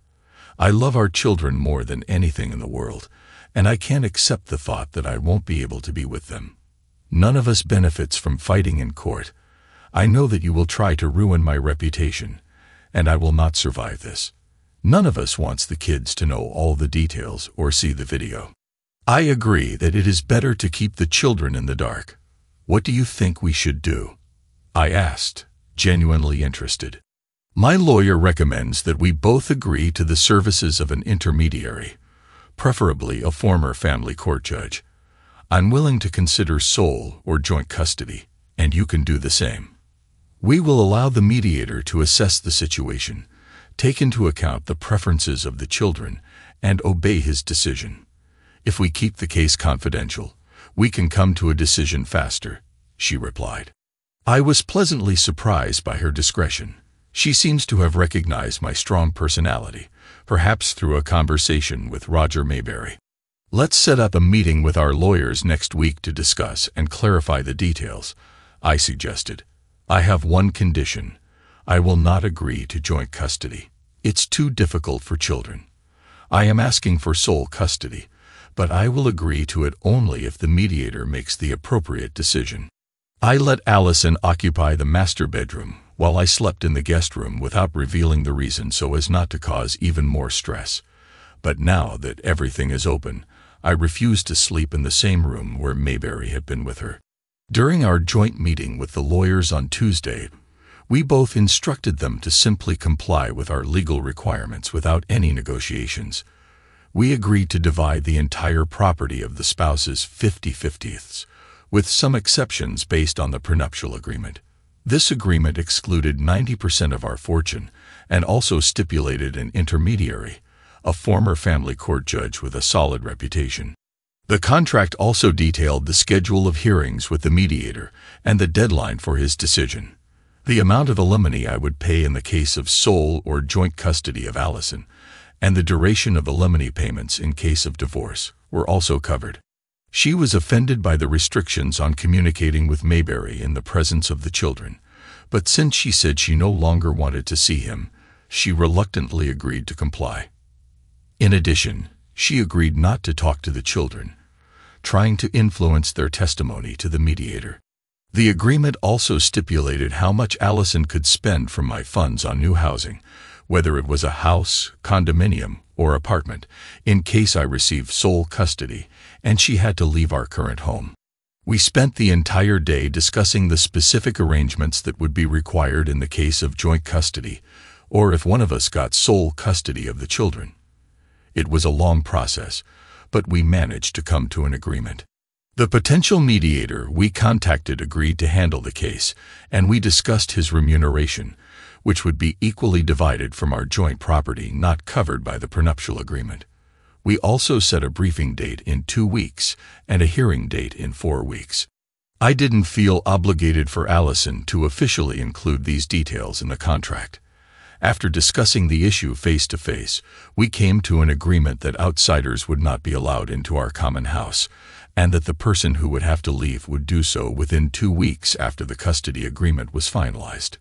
I love our children more than anything in the world, and I can't accept the thought that I won't be able to be with them. None of us benefits from fighting in court. I know that you will try to ruin my reputation, and I will not survive this. None of us wants the kids to know all the details or see the video. I agree that it is better to keep the children in the dark. What do you think we should do? I asked, genuinely interested. My lawyer recommends that we both agree to the services of an intermediary, preferably a former family court judge. I'm willing to consider sole or joint custody, and you can do the same. We will allow the mediator to assess the situation, take into account the preferences of the children, and obey his decision. If we keep the case confidential, we can come to a decision faster, she replied. I was pleasantly surprised by her discretion. She seems to have recognized my strong personality, perhaps through a conversation with Roger Mayberry. Let's set up a meeting with our lawyers next week to discuss and clarify the details, I suggested. I have one condition. I will not agree to joint custody. It's too difficult for children. I am asking for sole custody, but I will agree to it only if the mediator makes the appropriate decision. I let Allison occupy the master bedroom while I slept in the guest room without revealing the reason so as not to cause even more stress. But now that everything is open, I refuse to sleep in the same room where Mayberry had been with her. During our joint meeting with the lawyers on Tuesday, we both instructed them to simply comply with our legal requirements without any negotiations we agreed to divide the entire property of the spouses 50 50 with some exceptions based on the prenuptial agreement. This agreement excluded 90% of our fortune and also stipulated an intermediary, a former family court judge with a solid reputation. The contract also detailed the schedule of hearings with the mediator and the deadline for his decision. The amount of alimony I would pay in the case of sole or joint custody of Allison and the duration of alimony payments in case of divorce were also covered. She was offended by the restrictions on communicating with Mayberry in the presence of the children, but since she said she no longer wanted to see him, she reluctantly agreed to comply. In addition, she agreed not to talk to the children, trying to influence their testimony to the mediator. The agreement also stipulated how much Allison could spend from my funds on new housing, whether it was a house, condominium, or apartment, in case I received sole custody, and she had to leave our current home. We spent the entire day discussing the specific arrangements that would be required in the case of joint custody, or if one of us got sole custody of the children. It was a long process, but we managed to come to an agreement. The potential mediator we contacted agreed to handle the case, and we discussed his remuneration, which would be equally divided from our joint property not covered by the prenuptial agreement. We also set a briefing date in two weeks and a hearing date in four weeks. I didn't feel obligated for Allison to officially include these details in the contract. After discussing the issue face to face, we came to an agreement that outsiders would not be allowed into our common house, and that the person who would have to leave would do so within two weeks after the custody agreement was finalized.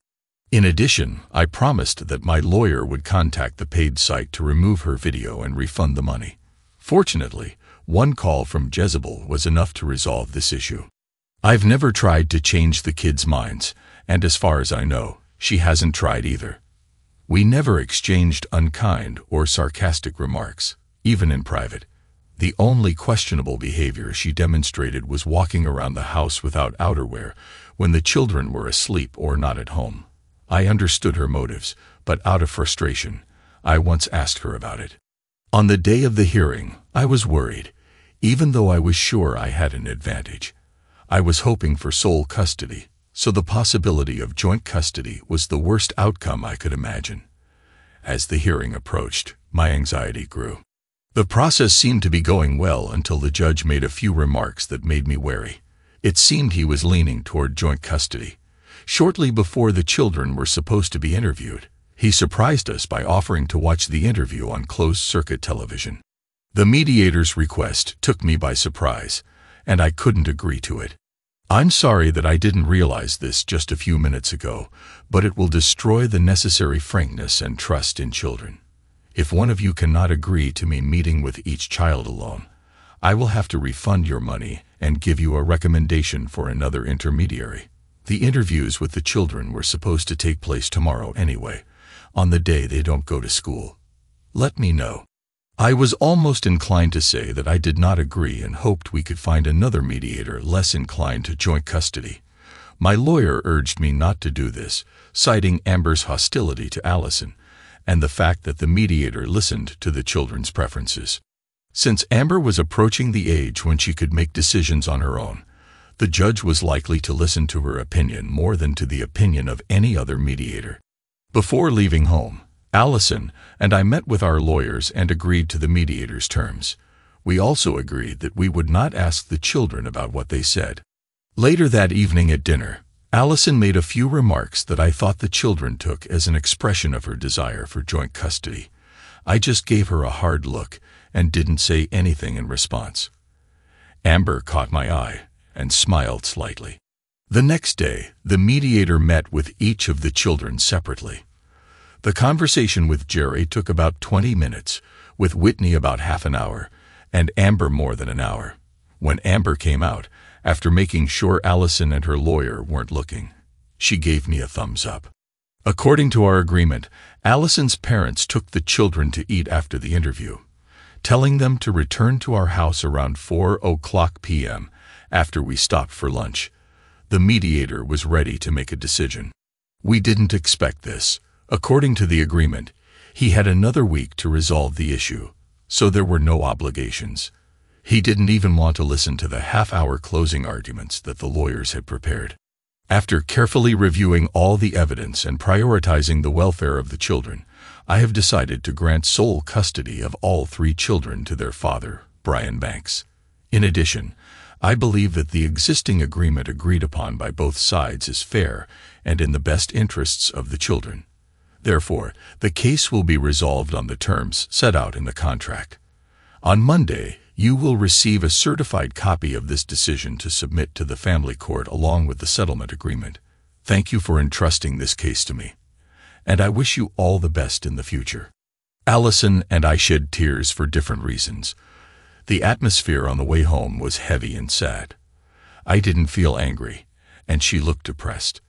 In addition, I promised that my lawyer would contact the paid site to remove her video and refund the money. Fortunately, one call from Jezebel was enough to resolve this issue. I've never tried to change the kids' minds, and as far as I know, she hasn't tried either. We never exchanged unkind or sarcastic remarks, even in private. The only questionable behavior she demonstrated was walking around the house without outerwear when the children were asleep or not at home. I understood her motives, but out of frustration, I once asked her about it. On the day of the hearing, I was worried, even though I was sure I had an advantage. I was hoping for sole custody, so the possibility of joint custody was the worst outcome I could imagine. As the hearing approached, my anxiety grew. The process seemed to be going well until the judge made a few remarks that made me wary. It seemed he was leaning toward joint custody, Shortly before the children were supposed to be interviewed, he surprised us by offering to watch the interview on closed-circuit television. The mediator's request took me by surprise, and I couldn't agree to it. I'm sorry that I didn't realize this just a few minutes ago, but it will destroy the necessary frankness and trust in children. If one of you cannot agree to me meeting with each child alone, I will have to refund your money and give you a recommendation for another intermediary. The interviews with the children were supposed to take place tomorrow anyway, on the day they don't go to school. Let me know. I was almost inclined to say that I did not agree and hoped we could find another mediator less inclined to joint custody. My lawyer urged me not to do this, citing Amber's hostility to Allison and the fact that the mediator listened to the children's preferences. Since Amber was approaching the age when she could make decisions on her own, the judge was likely to listen to her opinion more than to the opinion of any other mediator. Before leaving home, Allison and I met with our lawyers and agreed to the mediator's terms. We also agreed that we would not ask the children about what they said. Later that evening at dinner, Allison made a few remarks that I thought the children took as an expression of her desire for joint custody. I just gave her a hard look and didn't say anything in response. Amber caught my eye and smiled slightly. The next day, the mediator met with each of the children separately. The conversation with Jerry took about 20 minutes, with Whitney about half an hour, and Amber more than an hour. When Amber came out, after making sure Allison and her lawyer weren't looking, she gave me a thumbs up. According to our agreement, Allison's parents took the children to eat after the interview, telling them to return to our house around 4 o'clock p.m after we stopped for lunch. The mediator was ready to make a decision. We didn't expect this. According to the agreement, he had another week to resolve the issue, so there were no obligations. He didn't even want to listen to the half-hour closing arguments that the lawyers had prepared. After carefully reviewing all the evidence and prioritizing the welfare of the children, I have decided to grant sole custody of all three children to their father, Brian Banks. In addition, I believe that the existing agreement agreed upon by both sides is fair and in the best interests of the children. Therefore, the case will be resolved on the terms set out in the contract. On Monday, you will receive a certified copy of this decision to submit to the family court along with the settlement agreement. Thank you for entrusting this case to me, and I wish you all the best in the future. Allison and I shed tears for different reasons, the atmosphere on the way home was heavy and sad. I didn't feel angry, and she looked depressed.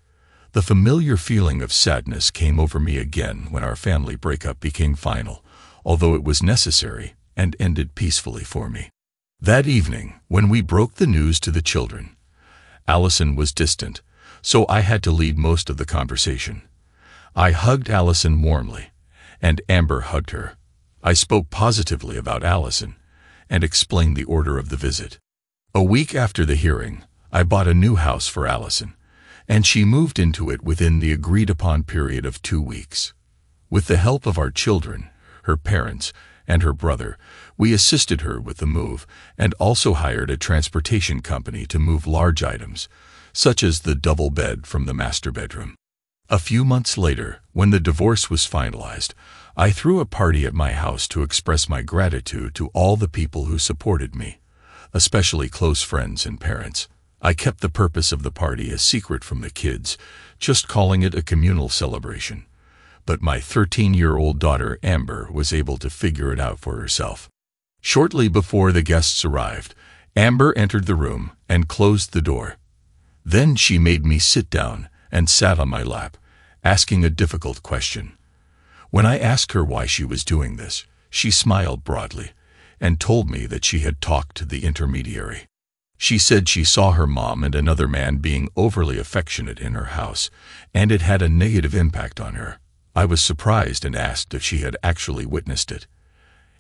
The familiar feeling of sadness came over me again when our family breakup became final, although it was necessary and ended peacefully for me. That evening, when we broke the news to the children, Allison was distant, so I had to lead most of the conversation. I hugged Allison warmly, and Amber hugged her. I spoke positively about Allison, and explained the order of the visit. A week after the hearing, I bought a new house for Allison, and she moved into it within the agreed-upon period of two weeks. With the help of our children, her parents, and her brother, we assisted her with the move and also hired a transportation company to move large items, such as the double bed from the master bedroom. A few months later, when the divorce was finalized, I threw a party at my house to express my gratitude to all the people who supported me, especially close friends and parents. I kept the purpose of the party a secret from the kids, just calling it a communal celebration. But my 13-year-old daughter Amber was able to figure it out for herself. Shortly before the guests arrived, Amber entered the room and closed the door. Then she made me sit down and sat on my lap, asking a difficult question. When I asked her why she was doing this, she smiled broadly and told me that she had talked to the intermediary. She said she saw her mom and another man being overly affectionate in her house, and it had a negative impact on her. I was surprised and asked if she had actually witnessed it.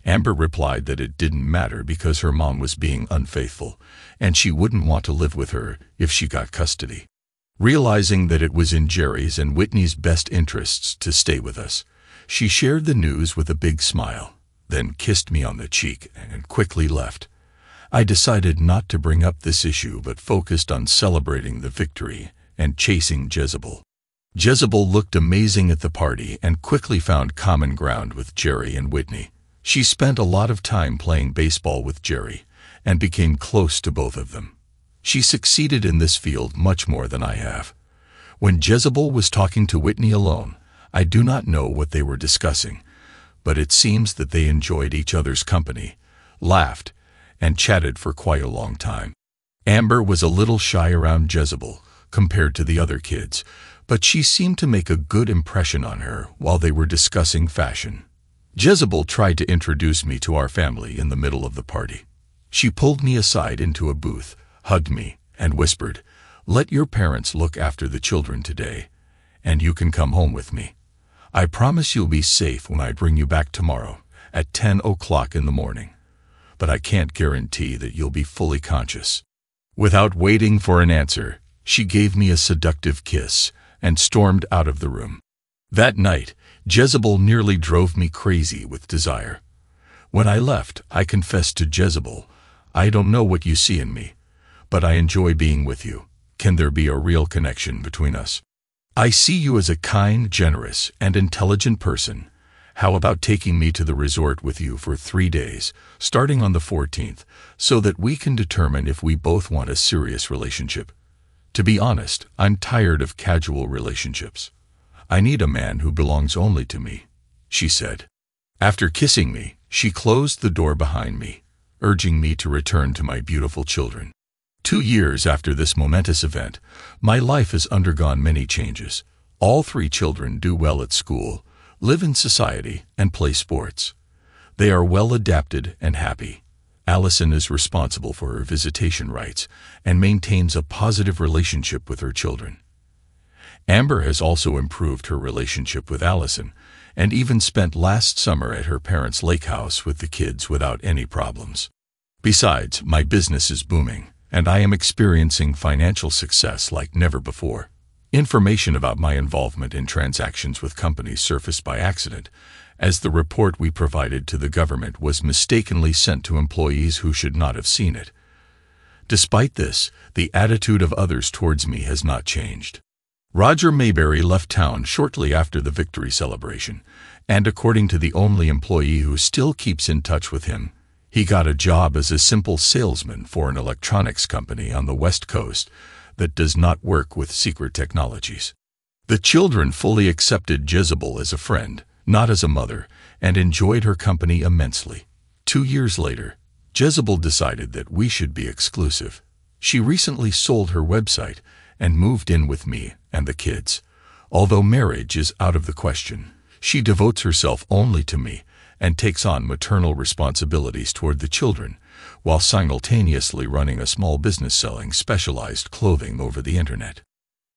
Amber replied that it didn't matter because her mom was being unfaithful, and she wouldn't want to live with her if she got custody. Realizing that it was in Jerry's and Whitney's best interests to stay with us, she shared the news with a big smile, then kissed me on the cheek and quickly left. I decided not to bring up this issue but focused on celebrating the victory and chasing Jezebel. Jezebel looked amazing at the party and quickly found common ground with Jerry and Whitney. She spent a lot of time playing baseball with Jerry and became close to both of them. She succeeded in this field much more than I have. When Jezebel was talking to Whitney alone, I do not know what they were discussing, but it seems that they enjoyed each other's company, laughed, and chatted for quite a long time. Amber was a little shy around Jezebel compared to the other kids, but she seemed to make a good impression on her while they were discussing fashion. Jezebel tried to introduce me to our family in the middle of the party. She pulled me aside into a booth, hugged me, and whispered, Let your parents look after the children today, and you can come home with me. I promise you'll be safe when I bring you back tomorrow at 10 o'clock in the morning. But I can't guarantee that you'll be fully conscious. Without waiting for an answer, she gave me a seductive kiss and stormed out of the room. That night, Jezebel nearly drove me crazy with desire. When I left, I confessed to Jezebel, I don't know what you see in me, but I enjoy being with you. Can there be a real connection between us? I see you as a kind, generous, and intelligent person. How about taking me to the resort with you for three days, starting on the 14th, so that we can determine if we both want a serious relationship? To be honest, I'm tired of casual relationships. I need a man who belongs only to me, she said. After kissing me, she closed the door behind me, urging me to return to my beautiful children. Two years after this momentous event, my life has undergone many changes. All three children do well at school, live in society, and play sports. They are well adapted and happy. Allison is responsible for her visitation rights and maintains a positive relationship with her children. Amber has also improved her relationship with Allison and even spent last summer at her parents' lake house with the kids without any problems. Besides, my business is booming and I am experiencing financial success like never before. Information about my involvement in transactions with companies surfaced by accident, as the report we provided to the government was mistakenly sent to employees who should not have seen it. Despite this, the attitude of others towards me has not changed. Roger Mayberry left town shortly after the victory celebration, and according to the only employee who still keeps in touch with him, he got a job as a simple salesman for an electronics company on the West Coast that does not work with secret technologies. The children fully accepted Jezebel as a friend, not as a mother, and enjoyed her company immensely. Two years later, Jezebel decided that we should be exclusive. She recently sold her website and moved in with me and the kids. Although marriage is out of the question, she devotes herself only to me and takes on maternal responsibilities toward the children, while simultaneously running a small business selling specialized clothing over the internet.